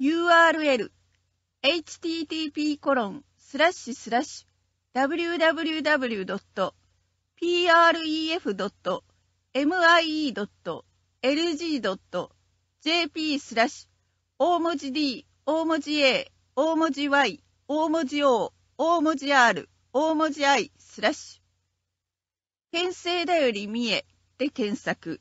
Speaker 1: URL、http コロン、スラッシュスラッシュ、www.pref.mie.lg.jp スラッシュ、大文字 D、大文字 A、大文字 Y、大文字 O、大文字 R、大文字 I スラッシュ、編成だより三重で検索。